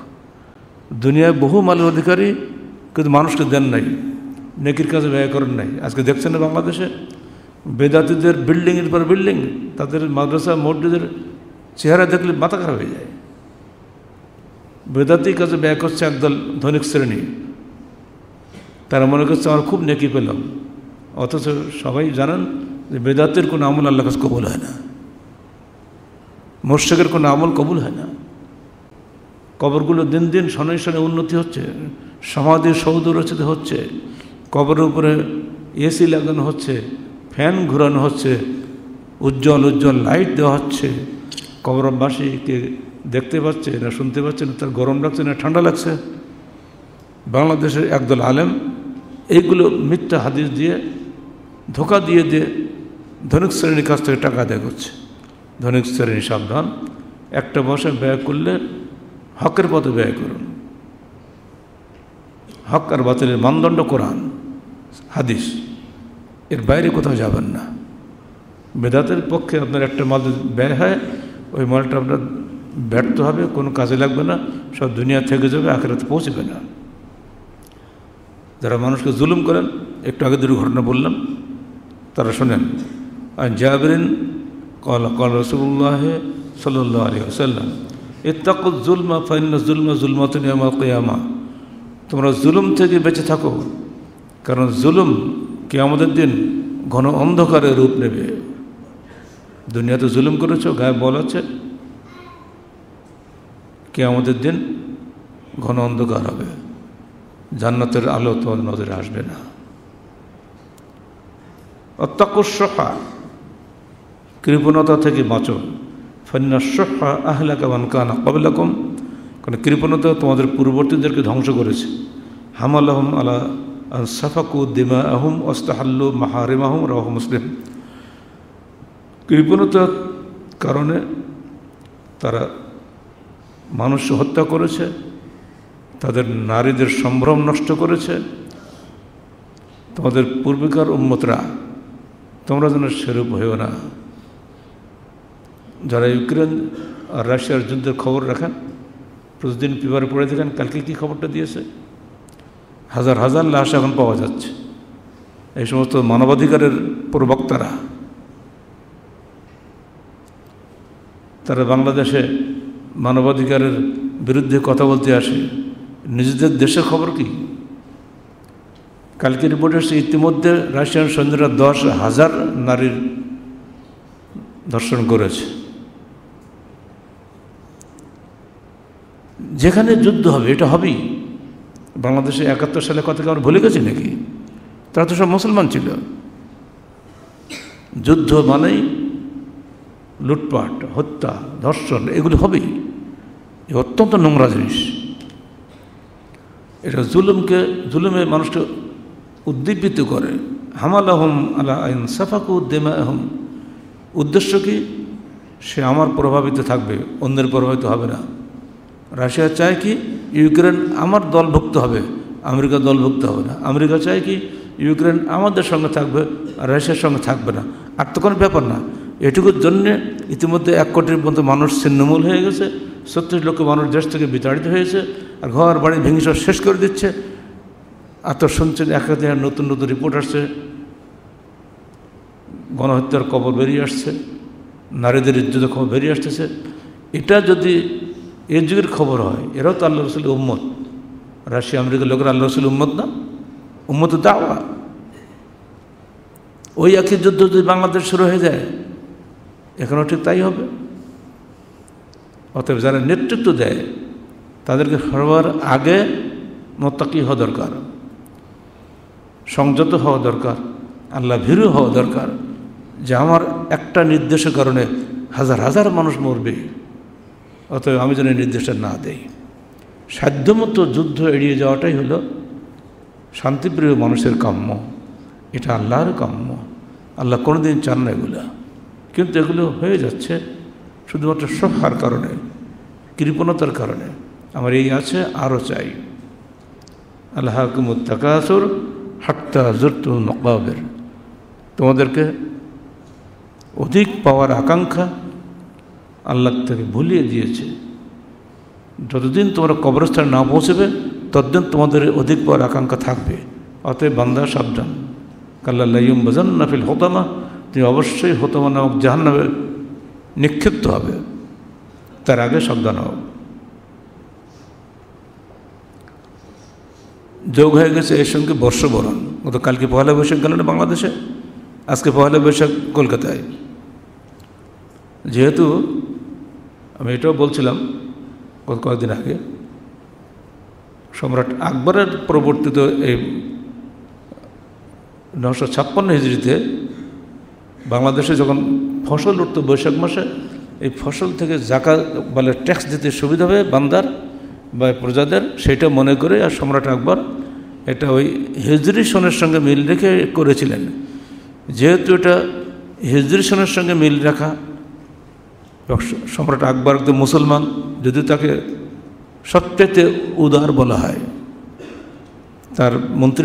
দুনিয়ায় বহু মালের অধিকারী কিন্তু মানুষকে দেন নাই নেকির কাজে ব্যয় করেন নাই আজকে দেখছেন না বাংলাদেশে বেদাতিদের বিল্ডিংয়ের পর বিল্ডিং তাদের মাদ্রাসা মসজিদের চেহারা দেখলে মাথা খারাপ হয়ে যায় বেদাতির কাজে ব্যয় করছে একদল ধনিক শ্রেণী তারা মনে করছে আমার খুব নেকি পেলাম অথচ সবাই জানেন যে বেদাতির কোনো আমল আল্লাহ কাছে কবুল হয় না মোর্শেকের কোনো আমল কবুল হয় না কবরগুলো দিন দিন শনে শনে উন্নতি হচ্ছে সমাধি সৌধ রচিত হচ্ছে কবরের উপরে এসি লাগানো হচ্ছে ফ্যান ঘুরানো হচ্ছে উজ্জ্বল উজ্জ্বল লাইট দেওয়া হচ্ছে কবরবাসীকে দেখতে পাচ্ছে না শুনতে পাচ্ছে না তার গরম লাগছে না ঠান্ডা লাগছে বাংলাদেশের একদল আলেম এইগুলো মিথ্যা হাদিস দিয়ে ধোকা দিয়ে দিয়ে ধনিক শ্রেণীর কাছ থেকে টাকা দেয় করছে ধনিক শ্রেণী সাবধান একটা বসে ব্যয় করলে হকের পথে ব্যয় করুন হক আর বাতিলের মানদণ্ড কোরআন হাদিস এর বাইরে কোথাও যাবেন না বেদাতের পক্ষে আপনার একটা মাল ব্যয় হয় ওই মালটা আপনার ব্যর্থ হবে কোনো কাজে লাগবে না সব দুনিয়া থেকে যাবে আখেরাতে পৌঁছবে না যারা মানুষকে জুলুম করেন একটু আগে দুর্ঘটনা বললাম তারা শোনেন আর জাবরিন কল কল রসুল্লাহ সাল্লি আলী আসাল্লাম ইত্তাকুল জুলমা ফাইন্য জুলমা তুমি আমার কেয়ামা তোমরা জুলুম থেকে বেঁচে থাকো কারণ জুলুম কে আমাদের দিন ঘন অন্ধকারে রূপ নেবে দুনিয়াতে জুলুম করেছো গায়ে বল আছে কে আমাদের দিন ঘন অন্ধকার হবে জান্নাতের আলো তোমার নজরে আসবে না অত্যাকর্ষা কৃপণতা থেকে বাঁচো ফান্না সোহা আহলা কামান কানা কবলাকম কারণ কৃপণতা তোমাদের পূর্ববর্তীদেরকে ধ্বংস করেছে হামাল আহম আলা সাফাকু দিমা আহম অস্তাহাল্লু মাহারিম আহম রহ মুসলিম কৃপণতার কারণে তারা মানুষ হত্যা করেছে তাদের নারীদের সম্ভ্রম নষ্ট করেছে তোমাদের পূর্বিকার উন্মতরা তোমরা যেন সেরূপ হয়েও না যারা ইউক্রেন আর রাশিয়ার যুদ্ধের খবর রাখেন প্রতিদিন পেপারে পড়ে থাকেন কালকে কি খবরটা দিয়েছে হাজার হাজার লাশ এখন পাওয়া যাচ্ছে এই সমস্ত মানবাধিকারের প্রবক্তারা তারা বাংলাদেশে মানবাধিকারের বিরুদ্ধে কথা বলতে আসে নিজেদের দেশের খবর কি কালকে রিপোর্ট এসেছে ইতিমধ্যে রাশিয়ান সৈন্যরা দশ হাজার নারীর ধর্ষণ করেছে যেখানে যুদ্ধ হবে এটা হবেই বাংলাদেশে একাত্তর সালে কথা আমরা ভুলে গেছি নাকি তারা তো সব মুসলমান ছিল যুদ্ধ মানেই লুটপাট হত্যা ধর্ষণ এগুলি হবেই অত্যন্ত নোংরা জিনিস এটা জুলুমকে জুলুমে মানুষকে উদ্দীপিত করে হামাল আহম আলা আইন সাফাকু উদ্দেমা আহম উদ্দেশ্য কি সে আমার প্রভাবিত থাকবে অন্যের প্রভাবিত হবে না রাশিয়া চায় কি ইউক্রেন আমার দলভুক্ত হবে আমেরিকা দলভুক্ত হবে না আমেরিকা চায় কি ইউক্রেন আমাদের সঙ্গে থাকবে আর রাশিয়ার সঙ্গে থাকবে না আর তো কোনো ব্যাপার না এটুকুর জন্যে ইতিমধ্যে এক কোটির মতো মানুষ ছিন্নমূল হয়ে গেছে ছত্রিশ লক্ষ মানুষ দেশ থেকে বিতাড়িত হয়েছে আর ঘর বাড়ি ভেঙে সব শেষ করে দিচ্ছে আর তো শুনছেন একাধিক নতুন নতুন রিপোর্ট আসছে গণহত্যার কবর বেরিয়ে আসছে নারীদের ইজ্জত খবর বেরিয়ে আসতেছে এটা যদি এর যুগের খবর হয় এরাও তো আল্লাহ রসুল উম্মত রাশিয়া আমেরিকার লোকেরা আল্লাহ রসুল উম্মত না উম্মত দাওয়া ওই একই যুদ্ধ যদি বাংলাদেশ শুরু হয়ে যায় এখনও ঠিক তাই হবে অতএব যারা নেতৃত্ব দেয় তাদেরকে সবার আগে মোত্তাকি হওয়া দরকার সংযত হওয়া দরকার আল্লাহ ভীরু হওয়া দরকার যে আমার একটা নির্দেশের কারণে হাজার হাজার মানুষ মরবে অতএব আমি যেন নির্দেশটা না দেই সাধ্যমতো যুদ্ধ এড়িয়ে যাওয়াটাই হলো শান্তিপ্রিয় মানুষের কাম্য এটা আল্লাহর কাম্য আল্লাহ কোনোদিন চান না এগুলো কিন্তু এগুলো হয়ে যাচ্ছে শুধুমাত্র সহার কারণে কৃপণতার কারণে আমার এই আছে আরও চাই আল্লাহ হাকুমুত তাকাসুর হাট্টা জুরত মকাবের তোমাদেরকে অধিক পাওয়ার আকাঙ্ক্ষা আল্লাহ তাকে ভুলিয়ে দিয়েছে যতদিন তোমরা কবরস্থানে না পৌঁছবে ততদিন তোমাদের অধিক পর আকাঙ্ক্ষা থাকবে অতএব বান্দা সাবধান কাল্লাম নাফিল হতামা তুমি অবশ্যই হতামা নামক নামে নিক্ষিপ্ত হবে তার আগে সাবধান হোক যোগ হয়ে গেছে এর সঙ্গে বর্ষবরণ কালকে পহেলা বৈশাখ গেল না বাংলাদেশে আজকে পহেলা বৈশাখ কলকাতায় যেহেতু আমি এটাও বলছিলাম গত কয়েকদিন আগে সম্রাট আকবরের প্রবর্তিত এই নশো ছাপ্পান্ন হিজড়িতে বাংলাদেশে যখন ফসল উঠত বৈশাখ মাসে এই ফসল থেকে জাকা বলে ট্যাক্স দিতে সুবিধা হবে বান্দার বা প্রজাদের সেটা মনে করে আর সম্রাট আকবর এটা ওই হিজড়ি সনের সঙ্গে মিল রেখে করেছিলেন যেহেতু এটা হিজড়ি সনের সঙ্গে মিল রাখা সম্রাট আকবর একজন মুসলমান যদিও তাকে সবচেয়ে উদার বলা হয় তার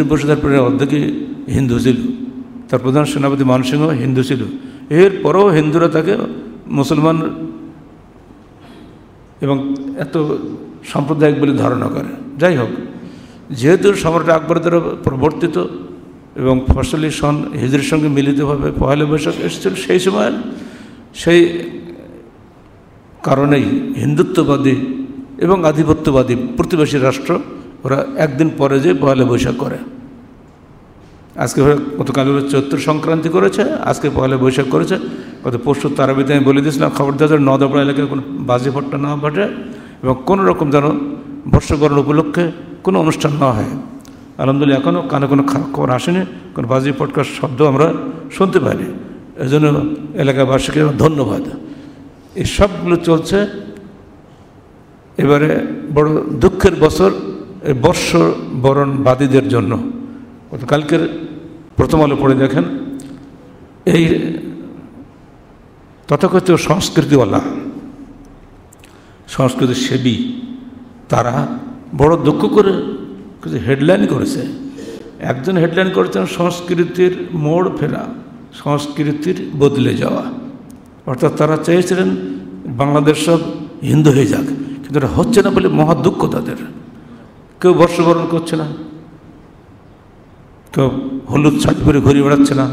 পরিষদের পরে অর্ধেকই হিন্দু ছিল তার প্রধান সেনাপতি মানসিংহ হিন্দু ছিল এরপরেও হিন্দুরা তাকে মুসলমান এবং এত সাম্প্রদায়িক বলে ধারণা করে যাই হোক যেহেতু সম্রাট আকবর দ্বারা প্রবর্তিত এবং ফসলি সন হিজুরের সঙ্গে মিলিতভাবে পয়লা বৈশাখ এসেছিল সেই সময় সেই কারণেই হিন্দুত্ববাদী এবং আধিপত্যবাদী প্রতিবেশী রাষ্ট্র ওরা একদিন পরে যে পয়লা বৈশাখ করে আজকে গতকাল চৈত্র সংক্রান্তি করেছে আজকে পয়লা বৈশাখ করেছে কত পরশু তারাবিতে আমি বলে দিয়েছিলাম দেওয়া যায় নদাপড়া এলাকায় কোনো বাজি ফট্টা না ঘটে এবং কোনো রকম যেন বর্ষকরণ উপলক্ষে কোনো অনুষ্ঠান না হয় আলহামদুলিল্লাহ এখনও কানে কোনো খবর আসেনি কোনো বাজি ফটকার শব্দ আমরা শুনতে পারি এজন্য এলাকাবাসীকে ধন্যবাদ এই সবগুলো চলছে এবারে বড় দুঃখের বছর বর্ষ বরণবাদীদের জন্য কালকের প্রথম আলো পড়ে দেখেন এই তথাকথিত সংস্কৃতিওয়ালা সংস্কৃতি সেবী তারা বড় দুঃখ করে কিছু হেডলাইন করেছে একজন হেডলাইন করেছেন সংস্কৃতির মোড় ফেরা সংস্কৃতির বদলে যাওয়া অর্থাৎ তারা চেয়েছিলেন বাংলাদেশ সব হিন্দু হয়ে যাক কিন্তু এটা হচ্ছে না বলে মহা দুঃখ তাদের কেউ বর্ষবরণ করছে না কেউ হলুদ ছাট পরে ঘুরে বেড়াচ্ছে না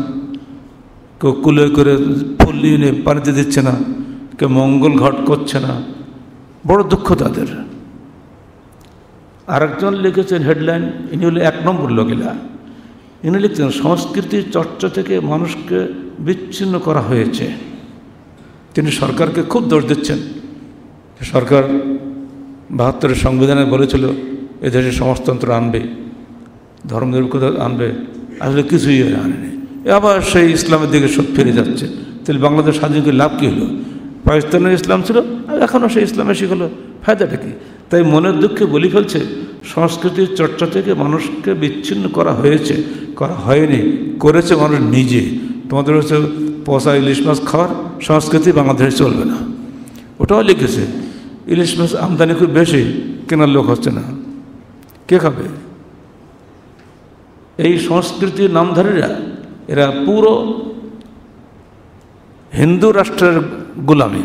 কেউ কুলে করে ফুল নিয়ে পানিতে দিচ্ছে না কেউ মঙ্গল ঘট করছে না বড় দুঃখ তাদের আরেকজন লিখেছেন হেডলাইন ইনি হলো এক নম্বর লোকেরা ইনি লিখছেন সংস্কৃতির চর্চা থেকে মানুষকে বিচ্ছিন্ন করা হয়েছে তিনি সরকারকে খুব দোষ দিচ্ছেন সরকার বাহাত্তরের সংবিধানে বলেছিল এদেশে সমাজতন্ত্র আনবে ধর্মনিরপেক্ষতা আনবে আসলে কিছুই আনেনি আবার সেই ইসলামের দিকে সব ফিরে যাচ্ছে তাহলে বাংলাদেশ স্বাধীনকে লাভ কী হলো পাকিস্তানের ইসলাম ছিল আর এখনও সেই ইসলামে শিখলো ফায়দাটা কি তাই মনের দুঃখে বলি ফেলছে সংস্কৃতির চর্চা থেকে মানুষকে বিচ্ছিন্ন করা হয়েছে করা হয়নি করেছে মানুষ নিজে তোমাদের হচ্ছে পচা ইলিশ মাছ খাওয়ার সংস্কৃতি বাংলাদেশে চলবে না ওটাও লিখেছে ইলিশ মাছ আমদানি খুব বেশি কেনার লোক হচ্ছে না কে খাবে এই সংস্কৃতির নামধারীরা এরা পুরো হিন্দু রাষ্ট্রের গোলামী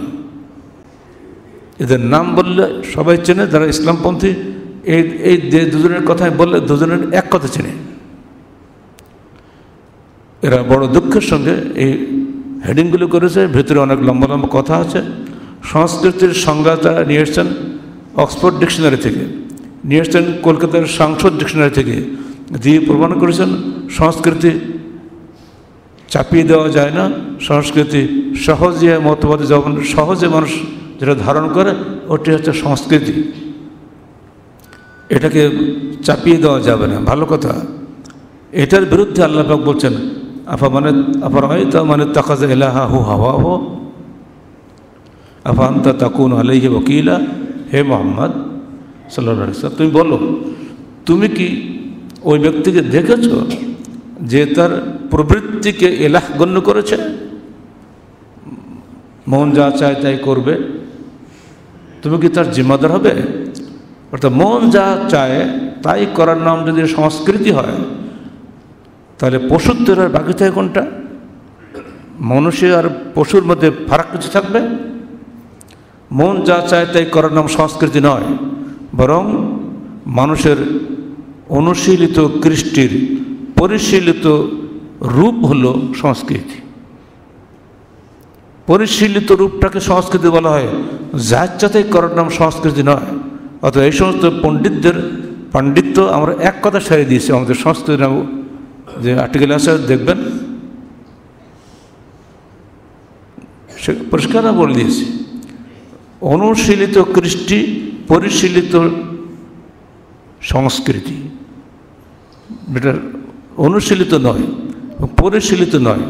এদের নাম বললে সবাই চেনে যারা ইসলামপন্থী এই এই দুজনের কথায় বললে দুজনের এক কথা চেনে এরা বড় দুঃখের সঙ্গে এই হেডিংগুলো করেছে ভেতরে অনেক লম্বা লম্বা কথা আছে সংস্কৃতির সংজ্ঞাটা নিয়ে এসছেন অক্সফোর্ড ডিকশনারি থেকে নিয়ে এসছেন কলকাতার সাংসদ ডিকশনারি থেকে দিয়ে প্রমাণ করেছেন সংস্কৃতি চাপিয়ে দেওয়া যায় না সংস্কৃতি সহজে মতবাদ যখন সহজে মানুষ যেটা ধারণ করে ওটি হচ্ছে সংস্কৃতি এটাকে চাপিয়ে দেওয়া যাবে না ভালো কথা এটার বিরুদ্ধে আল্লাপাক বলছেন মানে আলাইহি হে মোহাম্মদ তুমি বলো তুমি কি ওই ব্যক্তিকে দেখেছ যে তার প্রবৃত্তিকে এলাহ গণ্য করেছে মন যা চায় তাই করবে তুমি কি তার জিম্মাদার হবে অর্থাৎ মন যা চায় তাই করার নাম যদি সংস্কৃতি হয় তাহলে পশুত্বের আর বাকি থাকে কোনটা মনুষ্য আর পশুর মধ্যে ফারাক কিছু থাকবে মন যা চায় তাই করার নাম সংস্কৃতি নয় বরং মানুষের অনুশীলিত কৃষ্টির পরিশীলিত রূপ হল সংস্কৃতি পরিশীলিত রূপটাকে সংস্কৃতি বলা হয় জাহাজাতেই করার নাম সংস্কৃতি নয় অথবা এই সমস্ত পণ্ডিতদের পাণ্ডিত্য আমরা এক কথা সারিয়ে দিয়েছি আমাদের সংস্কৃতি নাম যে আর্টিকেল আছে দেখবেন সে পরিষ্কার বলে দিয়েছে অনুশীলিত কৃষ্টি পরিশীলিত সংস্কৃতি এটা অনুশীলিত নয় পরিশীলিত নয়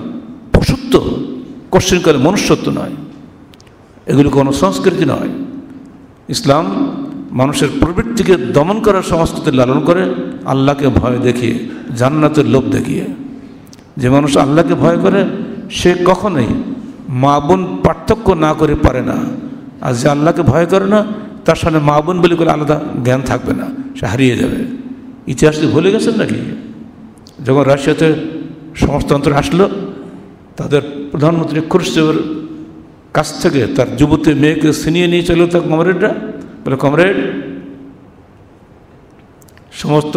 পশুত্ব কশ্চিনকালে মনুষ্যত্ব নয় এগুলি কোনো সংস্কৃতি নয় ইসলাম মানুষের প্রবৃত্তিকে দমন করার সংস্কৃতি লালন করে আল্লাহকে ভয় দেখিয়ে জান্নাতের লোভ দেখিয়ে যে মানুষ আল্লাহকে ভয় করে সে কখনোই মা বোন পার্থক্য না করে পারে না আর যে আল্লাহকে ভয় করে না তার সামনে মা বোন বলে করে আলাদা জ্ঞান থাকবে না সে হারিয়ে যাবে ইতিহাস ভুলে গেছেন নাকি যখন রাশিয়াতে সমাজতন্ত্র আসলো তাদের প্রধানমন্ত্রী খুরশেবের কাছ থেকে তার যুবতী মেয়েকে ছিনিয়ে নিয়ে চলো তার কমরেডরা বলে কমরেড সমস্ত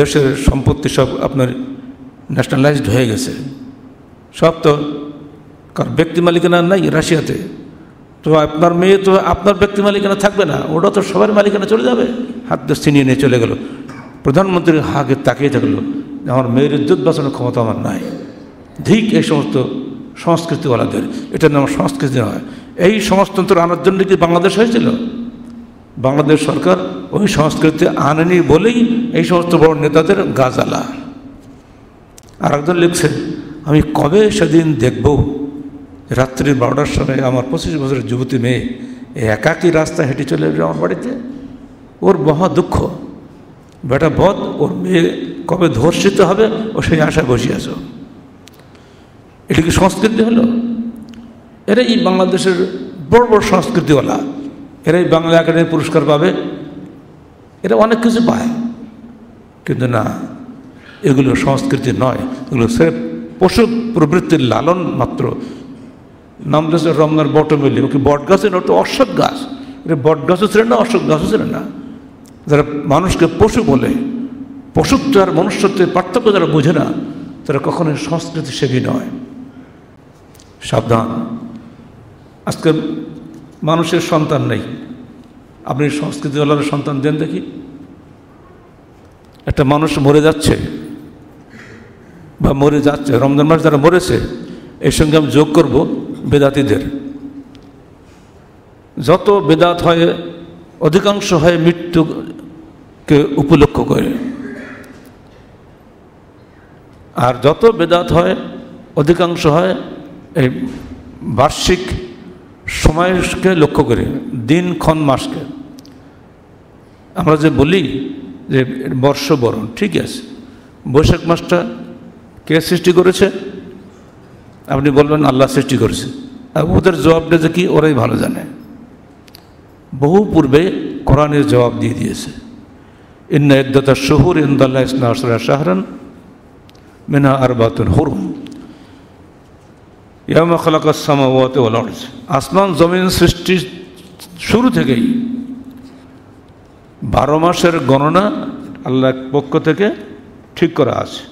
দেশের সম্পত্তি সব আপনার ন্যাশনালাইজড হয়ে গেছে সব তো কারণ ব্যক্তি মালিকানা নাই রাশিয়াতে তো আপনার মেয়ে তো আপনার ব্যক্তি মালিকানা থাকবে না ওটা তো সবার মালিকানা চলে যাবে হাত তো ছিনিয়ে নিয়ে চলে গেল প্রধানমন্ত্রীর হাকে তাকিয়ে থাকলো আমার মেয়ের ইজ্জত বাঁচানোর ক্ষমতা আমার নাই ঠিক এই সমস্ত সংস্কৃতিওয়ালাদের এটা নাম সংস্কৃতি নয় এই সমাজতন্ত্র আনার জন্য কি বাংলাদেশ হয়েছিল বাংলাদেশ সরকার ওই সংস্কৃতি আনেনি বলেই এই সমস্ত বড় নেতাদের গাজালা আর একজন লিখছেন আমি কবে সেদিন দেখব রাত্রি বারোটার সময় আমার পঁচিশ বছরের যুবতী মেয়ে একাকি রাস্তা হেঁটে চলে যাবে আমার বাড়িতে ওর মহা দুঃখ বেটা বধ ওর মেয়ে কবে ধর্ষিত হবে ও সেই আশা বসিয়াছ এটা কি সংস্কৃতি হলো এটা এই বাংলাদেশের বড় বড় সংস্কৃতিওয়ালা এরাই বাংলা একাডেমি পুরস্কার পাবে এরা অনেক কিছু পায় কিন্তু না এগুলো সংস্কৃতি নয় এগুলো স্রেফ পশু প্রবৃত্তির লালন মাত্র নাম দিয়েছে রমনার বটমিলি ওকে বট গাছে না ওটা অশোক গাছ এটা বট গাছও ছিলেন না অশোক গাছও ছিলেন না যারা মানুষকে পশু বলে পশুত্ব আর মনুষ্যত্বের পার্থক্য যারা বোঝে না তারা কখনোই সংস্কৃতি সেবী নয় সাবধান আজকে মানুষের সন্তান নেই আপনি সংস্কৃতি সংস্কৃতিওয়ালার সন্তান দেন দেখি একটা মানুষ মরে যাচ্ছে বা মরে যাচ্ছে রমজান মাস যারা মরেছে এর সঙ্গে আমি যোগ করব বেদাতিদের যত বেদাত হয় অধিকাংশ হয় মৃত্যুকে উপলক্ষ করে আর যত বেদাত হয় অধিকাংশ হয় এই বার্ষিক সময়কে লক্ষ্য করে দিন ক্ষণ মাসকে আমরা যে বলি যে বর্ষ বরণ ঠিক আছে বৈশাখ মাসটা কে সৃষ্টি করেছে আপনি বলবেন আল্লাহ সৃষ্টি করেছে আবুদের জবাবটা যে কি ওরাই ভালো জানে বহু পূর্বে কোরআনের জবাব দিয়ে দিয়েছে ইন্না ইদ্দতা শহুর ইন্দাল্লাহ ইসলাম আসরা শাহরান মিনা আরবাতুল হরুম আসমান জমিন সৃষ্টির শুরু থেকেই বারো মাসের গণনা আল্লাহ পক্ষ থেকে ঠিক করা আছে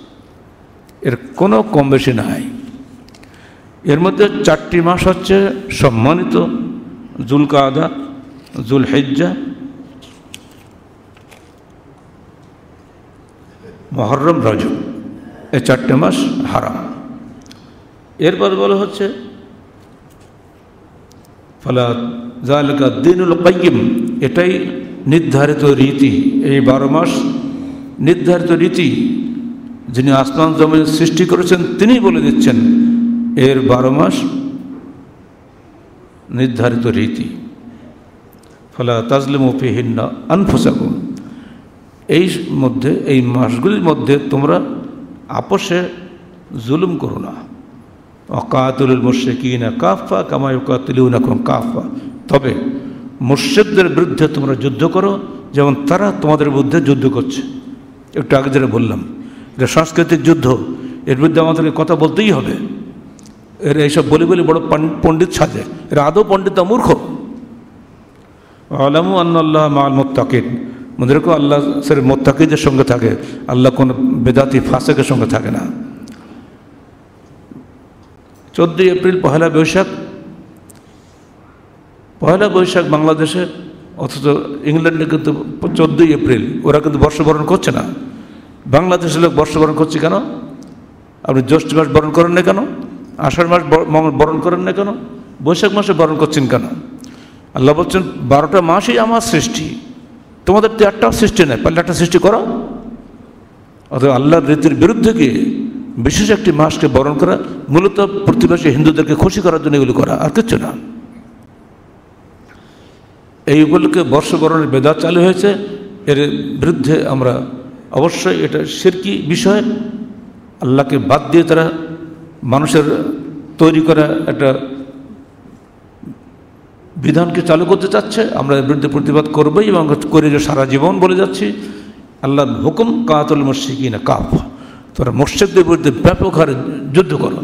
এর কোনো কম বেশি নাই এর মধ্যে চারটি মাস হচ্ছে সম্মানিত জুল কাদা জুল হেজ্জা মহরম রাজু এ চারটে মাস হারাম এরপর বলা হচ্ছে ফলা দিনুল কাইম এটাই নির্ধারিত রীতি এই বারো মাস নির্ধারিত রীতি যিনি আসমান জমিন সৃষ্টি করেছেন তিনি বলে দিচ্ছেন এর বারো মাস নির্ধারিত রীতি ফলা তাজলিম ফিহিন্না আনফুসাক এই মধ্যে এই মাসগুলির মধ্যে তোমরা আপোষে জুলুম করো না অকাতুল না কাফা কামায়ুকাতুলিউনাকুম কাফা তবে মুর্শিদদের বিরুদ্ধে তোমরা যুদ্ধ করো যেমন তারা তোমাদের বিরুদ্ধে যুদ্ধ করছে একটু আগে যেটা বললাম যে সাংস্কৃতিক যুদ্ধ এর বিরুদ্ধে আমাদেরকে কথা বলতেই হবে এর এইসব বলি বলি বড় পণ্ডিত সাজে এরা আদৌ পণ্ডিত মূর্খ আলামু আন্নাল্লাহ মাল মোত্তাকিদ মনে রেখো আল্লাহ সের মোত্তাকিদের সঙ্গে থাকে আল্লাহ কোনো বেদাতি ফাঁসেকের সঙ্গে থাকে না চোদ্দই এপ্রিল পহেলা বৈশাখ পহেলা বৈশাখ বাংলাদেশে অথচ ইংল্যান্ডে কিন্তু চোদ্দই এপ্রিল ওরা কিন্তু বর্ষবরণ করছে না বাংলাদেশের লোক বর্ষবরণ করছে কেন আপনি জ্যৈষ্ঠ মাস বরণ করেন না কেন আষাঢ় মাস বরণ করেন না কেন বৈশাখ মাসে বরণ করছেন কেন আল্লাহ বলছেন বারোটা মাসই আমার সৃষ্টি তোমাদের তো একটাও সৃষ্টি নেই পারলে একটা সৃষ্টি করো অথবা আল্লাহর রীতির বিরুদ্ধে গিয়ে বিশেষ একটি মাসকে বরণ করা মূলত প্রতিবেশী হিন্দুদেরকে খুশি করার জন্য এগুলো করা আর কিচ্ছু না এইগুলোকে বর্ষবরণের বেদা চালু হয়েছে এর বিরুদ্ধে আমরা অবশ্যই এটা সেরকি বিষয় আল্লাহকে বাদ দিয়ে তারা মানুষের তৈরি করা একটা বিধানকে চালু করতে চাচ্ছে আমরা এর বিরুদ্ধে প্রতিবাদ করবই এবং করে যে সারা জীবন বলে যাচ্ছি আল্লাহ হুকুম কাতুল মুশিকিনা কাফ তোমরা মসজিদদের বিরুদ্ধে ব্যাপক হারে যুদ্ধ করো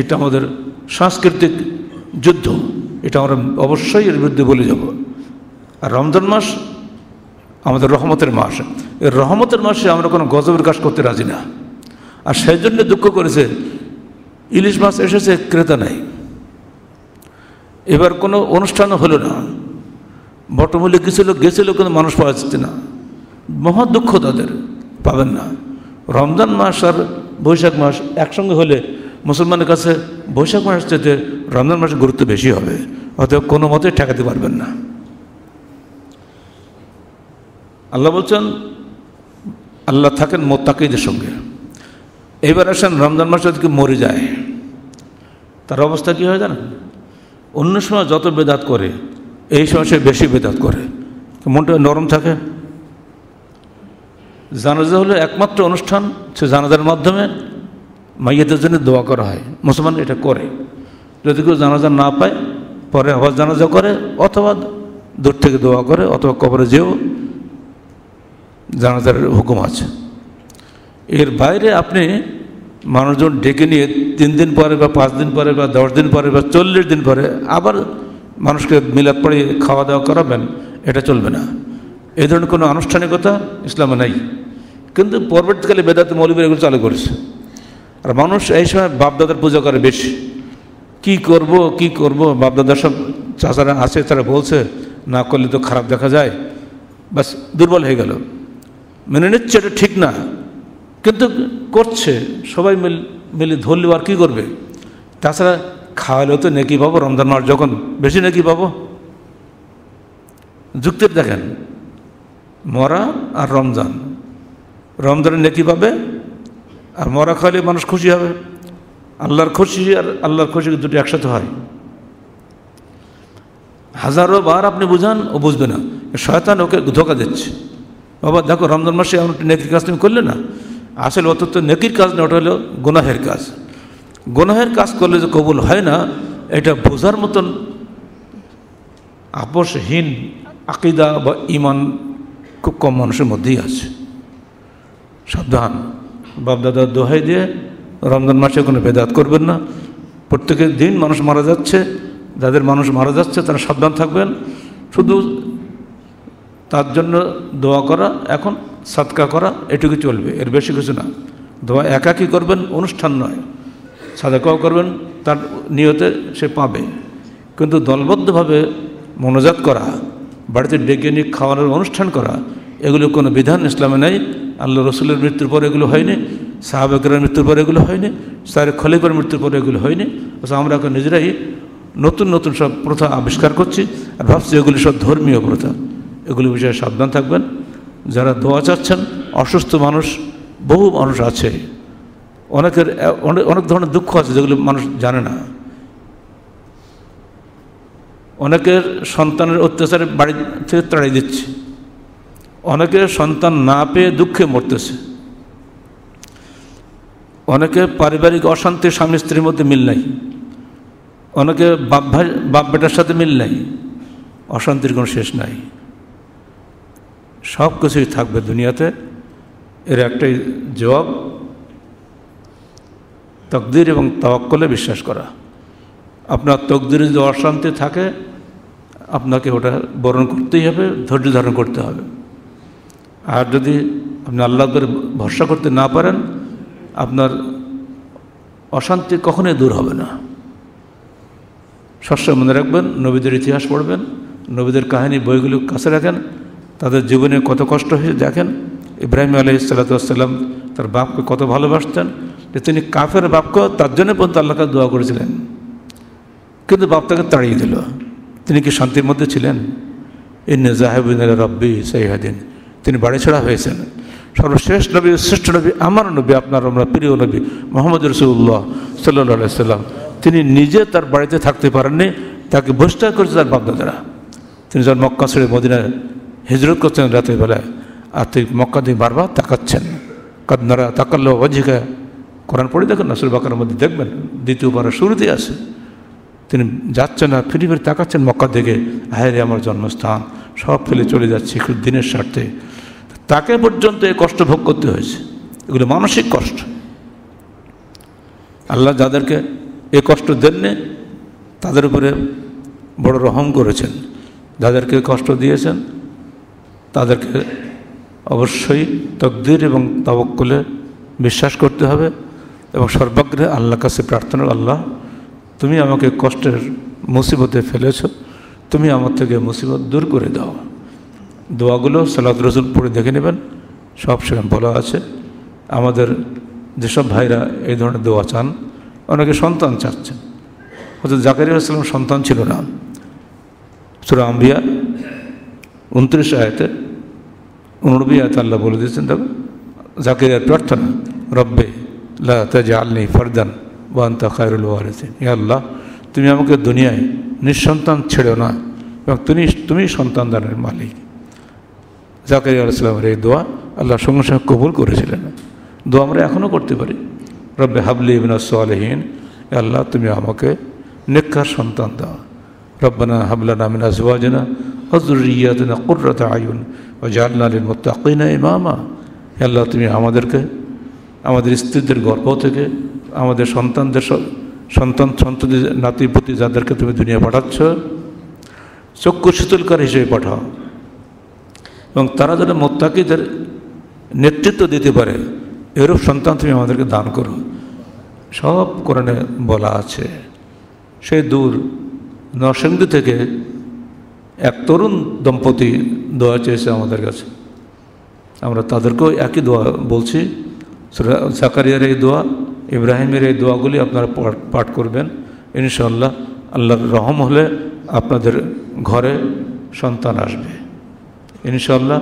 এটা আমাদের সাংস্কৃতিক যুদ্ধ এটা আমরা অবশ্যই এর বিরুদ্ধে বলে যাব আর রমজান মাস আমাদের রহমতের মাস এর রহমতের মাসে আমরা কোনো গজবের কাজ করতে রাজি না আর সেই জন্য দুঃখ করেছে ইলিশ মাছ এসেছে ক্রেতা নাই এবার কোনো অনুষ্ঠানও হলো না বটমূলে গেছিলো গেছিল কিন্তু মানুষ পাওয়া যাচ্ছে না মহা দুঃখ তাদের পাবেন না রমজান মাস আর বৈশাখ মাস একসঙ্গে হলে মুসলমানের কাছে বৈশাখ মাস যেতে রমজান মাসের গুরুত্ব বেশি হবে অতএব কোনো মতে ঠেকাতে পারবেন না আল্লাহ বলছেন আল্লাহ থাকেন মোত্তাকিদের সঙ্গে এবার আসেন রমজান মাসে যদি মরে যায় তার অবস্থা কী হয় জানেন অন্য সময় যত বেদাত করে এই সময় সে বেশি বেদাত করে মনটা নরম থাকে জানাজা হলো একমাত্র অনুষ্ঠান সে জানাজার মাধ্যমে মাইয়াদের জন্য দোয়া করা হয় মুসলমান এটা করে যদি কেউ জানাজা না পায় পরে আবার জানাজা করে অথবা দূর থেকে দোয়া করে অথবা কবরে যেও জানাজার হুকুম আছে এর বাইরে আপনি মানুষজন ডেকে নিয়ে তিন দিন পরে বা পাঁচ দিন পরে বা দশ দিন পরে বা চল্লিশ দিন পরে আবার মানুষকে মিলাপ পড়ে খাওয়া দাওয়া করাবেন এটা চলবে না এ ধরনের কোনো আনুষ্ঠানিকতা ইসলামে নাই কিন্তু পরবর্তীকালে বেদাত মৌলবীর এগুলো চালু করেছে আর মানুষ এই সময় বাপদাদার পূজা করে বেশি কি করব কি করব বাপদাদার সব চাচারা আছে তারা বলছে না করলে তো খারাপ দেখা যায় বাস দুর্বল হয়ে গেল মেনে নিচ্ছে এটা ঠিক না কিন্তু করছে সবাই মিল মিলে ধরলেও আর কী করবে তাছাড়া খাওয়ালেও তো নেকি পাবো রমজান মাস যখন বেশি নেকি পাবো যুক্তির দেখেন মরা আর রমজান রমজানের নেকি পাবে আর মরা খাইলে মানুষ খুশি হবে আল্লাহর খুশি আর আল্লাহর খুশি দুটি একসাথে হয় হাজারো বার আপনি বুঝান ও বুঝবে না শয়তান ওকে ধোকা দিচ্ছে বাবা দেখো রমজান মাসে এমন একটা নেকির কাজ তুমি করলে না আসলে অত তো নেকির কাজ না ওটা হলো গুনাহের কাজ গুনাহের কাজ করলে যে কবুল হয় না এটা বোঝার মতন আপোষহীন আকিদা বা ইমান খুব কম মানুষের মধ্যেই আছে সাবধান বাপদাদার দোহাই দিয়ে রমজান মাসে কোনো বেদাত করবেন না প্রত্যেকের দিন মানুষ মারা যাচ্ছে যাদের মানুষ মারা যাচ্ছে তারা সাবধান থাকবেন শুধু তার জন্য দোয়া করা এখন সাদকা করা এটুকু চলবে এর বেশি কিছু না দোয়া কি করবেন অনুষ্ঠান নয় সাদাকাও করবেন তার নিয়তে সে পাবে কিন্তু দলবদ্ধভাবে মনোজাত করা বাড়িতে ডেকে নিয়ে খাওয়ানোর অনুষ্ঠান করা এগুলো কোনো বিধান ইসলামে নাই আল্লাহ রসুলের মৃত্যুর পর এগুলো হয়নি সাহাবেকরার মৃত্যুর পর এগুলো হয়নি সারে খলিফার মৃত্যুর পর এগুলো হয়নি আমরা এখন নিজেরাই নতুন নতুন সব প্রথা আবিষ্কার করছি আর ভাবছি এগুলি সব ধর্মীয় প্রথা এগুলি বিষয়ে সাবধান থাকবেন যারা দোয়া চাচ্ছেন অসুস্থ মানুষ বহু মানুষ আছে অনেকের অনেক ধরনের দুঃখ আছে যেগুলো মানুষ জানে না অনেকের সন্তানের অত্যাচারে বাড়ি থেকে তাড়িয়ে দিচ্ছে অনেকে সন্তান না পেয়ে দুঃখে মরতেছে অনেকে পারিবারিক অশান্তি স্বামী স্ত্রীর মধ্যে মিল নাই অনেকে বাপ ভাই বাপ বেটার সাথে মিল নাই অশান্তির কোনো শেষ নাই সব কিছুই থাকবে দুনিয়াতে এর একটাই জবাব তকদির এবং তাওয়াক্কলে বিশ্বাস করা আপনার তকদির যদি অশান্তি থাকে আপনাকে ওটা বরণ করতেই হবে ধৈর্য ধারণ করতে হবে আর যদি আপনি আল্লাহ করে ভরসা করতে না পারেন আপনার অশান্তি কখনোই দূর হবে না সবসময় মনে রাখবেন নবীদের ইতিহাস পড়বেন নবীদের কাহিনী বইগুলো কাছে রাখেন তাদের জীবনে কত কষ্ট হয়ে দেখেন ইব্রাহিম আলহ সাল্লাতাম তার বাপকে কত ভালোবাসতেন যে তিনি কাফের বাপকে তার জন্য পর্যন্ত আল্লাহকে দোয়া করেছিলেন কিন্তু বাপ তাকে তাড়িয়ে দিল তিনি কি শান্তির মধ্যে ছিলেন ইন্নে জাহেবিন রব্বি সাইহাদিন তিনি বাড়ি ছাড়া হয়েছেন সর্বশেষ নবী শ্রেষ্ঠ নবী আমার নবী আপনার আমরা প্রিয় নবী মোহাম্মদ রসুল্লাহ সাল্লাহ সাল্লাম তিনি নিজে তার বাড়িতে থাকতে পারেননি তাকে বহিষ্কার করেছে তার বাপদাদারা তিনি যখন মক্কা ছেড়ে মদিনায় হিজরত করছেন রাতের বেলায় আর তিনি মক্কা দিয়ে বারবার তাকাচ্ছেন কাদনারা তাকাল্লো অজিকা কোরআন পড়ে দেখেন নাসুল বাকার মধ্যে দেখবেন দ্বিতীয়বার শুরুতেই আছে তিনি যাচ্ছেন না ফিরে ফিরে তাকাচ্ছেন মক্কা থেকে রে আমার জন্মস্থান সব ফেলে চলে যাচ্ছে দিনের স্বার্থে তাকে পর্যন্ত এই কষ্ট ভোগ করতে হয়েছে এগুলো মানসিক কষ্ট আল্লাহ যাদেরকে এ কষ্ট দেননি তাদের উপরে বড় রহম করেছেন যাদেরকে কষ্ট দিয়েছেন তাদেরকে অবশ্যই তকদির এবং তাবক্কুলে বিশ্বাস করতে হবে এবং সর্বাগ্রে আল্লাহর কাছে প্রার্থনা আল্লাহ তুমি আমাকে কষ্টের মুসিবতে ফেলেছ তুমি আমার থেকে মুসিবত দূর করে দাও দোয়াগুলো সালাদ রসুল পড়ে দেখে নেবেন সব সেখানে বলা আছে আমাদের যেসব ভাইরা এই ধরনের দোয়া চান অনেকে সন্তান চাচ্ছেন হজরত জাকারি ইসলাম সন্তান ছিল না সুরা আম্বিয়া উনত্রিশ আয়তে উনবি আয়ত আল্লাহ বলে দিয়েছেন দেখো জাকারিয়ার প্রার্থনা রব্বে লা তাজা আল্লি ফরদান বান্তা খায়রুল ওয়ারেসিন হে আল্লাহ তুমি আমাকে দুনিয়ায় নিঃসন্তান ছেড়ে না এবং তুমি তুমি সন্তান দানের মালিক জাকারিয়া আলাইসালামের এই দোয়া আল্লাহ সঙ্গে সঙ্গে কবুল করেছিলেন দোয়া আমরা এখনও করতে পারি রব্বে হাবলি ইবিন আলহীন আল্লাহ তুমি আমাকে নেককার সন্তান দাও রব্বানা হাবলানা মিন আজওয়াজনা হজরিয়াতনা কুর্রত আয়ুন ও জাল্লালিন মোত্তাকিনা ইমামা আল্লাহ তুমি আমাদেরকে আমাদের স্ত্রীদের গর্ব থেকে আমাদের সন্তানদের সন্তান সন্তান নাতিপুতি যাদেরকে তুমি দুনিয়া পাঠাচ্ছ চক্ষু শীতলকার হিসেবে পাঠাও এবং তারা যেন মোত্তাকিদের নেতৃত্ব দিতে পারে এরূপ সন্তান তুমি আমাদেরকে দান করো সব কোরআনে বলা আছে সে দূর নরসিংদী থেকে এক তরুণ দম্পতি দোয়া চেয়েছে আমাদের কাছে আমরা তাদেরকেও একই দোয়া বলছি সাকারিয়ার এই দোয়া ইব্রাহিমের এই দোয়াগুলি আপনারা পাঠ করবেন ইনশাল্লাহ আল্লাহর রহম হলে আপনাদের ঘরে সন্তান আসবে ইনশাল্লাহ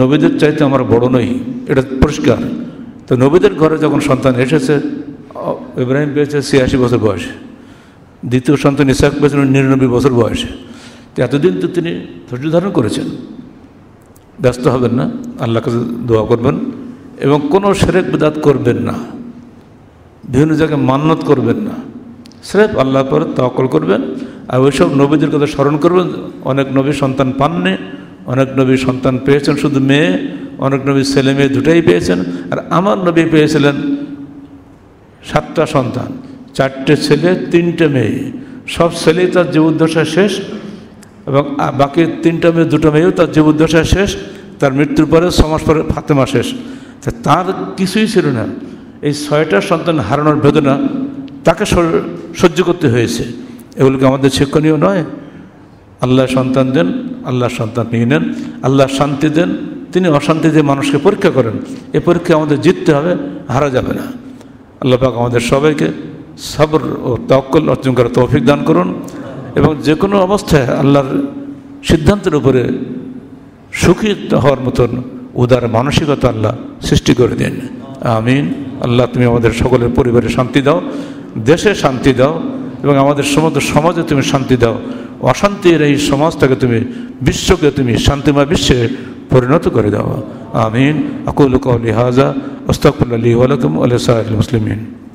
নবীদের চাইতে আমার বড় নই এটা পরিষ্কার তো নবীদের ঘরে যখন সন্তান এসেছে ইব্রাহিম পেয়েছে ছিয়াশি বছর বয়সে দ্বিতীয় সন্তান ইসাক পেয়েছেন নিরানব্বই বছর বয়সে তো এতদিন তো তিনি ধৈর্য ধারণ করেছেন ব্যস্ত হবেন না আল্লাহকে দোয়া করবেন এবং কোনো সেরেক বেদাত করবেন না বিভিন্ন জায়গায় মান্নত করবেন না স্রেফ আল্লাহ পরে তকল করবেন আর ওইসব নবীদের কথা স্মরণ করবেন অনেক নবী সন্তান পাননি অনেক নবী সন্তান পেয়েছেন শুধু মেয়ে অনেক নবী ছেলে মেয়ে দুটাই পেয়েছেন আর আমার নবী পেয়েছিলেন সাতটা সন্তান চারটে ছেলে তিনটে মেয়ে সব ছেলেই তার জীবদ্দশা শেষ এবং বাকি তিনটা মেয়ে দুটো মেয়েও তার জীবদ্দশা শেষ তার মৃত্যুর পরে সমাজ পরে ফাতেমা শেষ তা তার কিছুই ছিল না এই ছয়টা সন্তান হারানোর বেদনা তাকে সহ্য করতে হয়েছে এগুলোকে আমাদের শিক্ষণীয় নয় আল্লাহ সন্তান দেন আল্লাহ সন্তান নিয়ে নেন আল্লাহ শান্তি দেন তিনি অশান্তি দিয়ে মানুষকে পরীক্ষা করেন এ পরীক্ষা আমাদের জিততে হবে হারা যাবে না আল্লাহ পাক আমাদের সবাইকে সবর ও তক্কল অর্জন করার তৌফিক দান করুন এবং যে কোনো অবস্থায় আল্লাহর সিদ্ধান্তের উপরে সুখী হওয়ার মতন উদার মানসিকতা আল্লাহ সৃষ্টি করে দেন আমিন আল্লাহ তুমি আমাদের সকলের পরিবারে শান্তি দাও দেশে শান্তি দাও এবং আমাদের সমস্ত সমাজে তুমি শান্তি দাও অশান্তির এই সমাজটাকে তুমি বিশ্বকে তুমি শান্তিময় বিশ্বে পরিণত করে দাও আমিন আকুল কৌলি হাজা ওস্তাকুল্লা আলী ওয়ালাকুম আলসাহ মুসলিমিন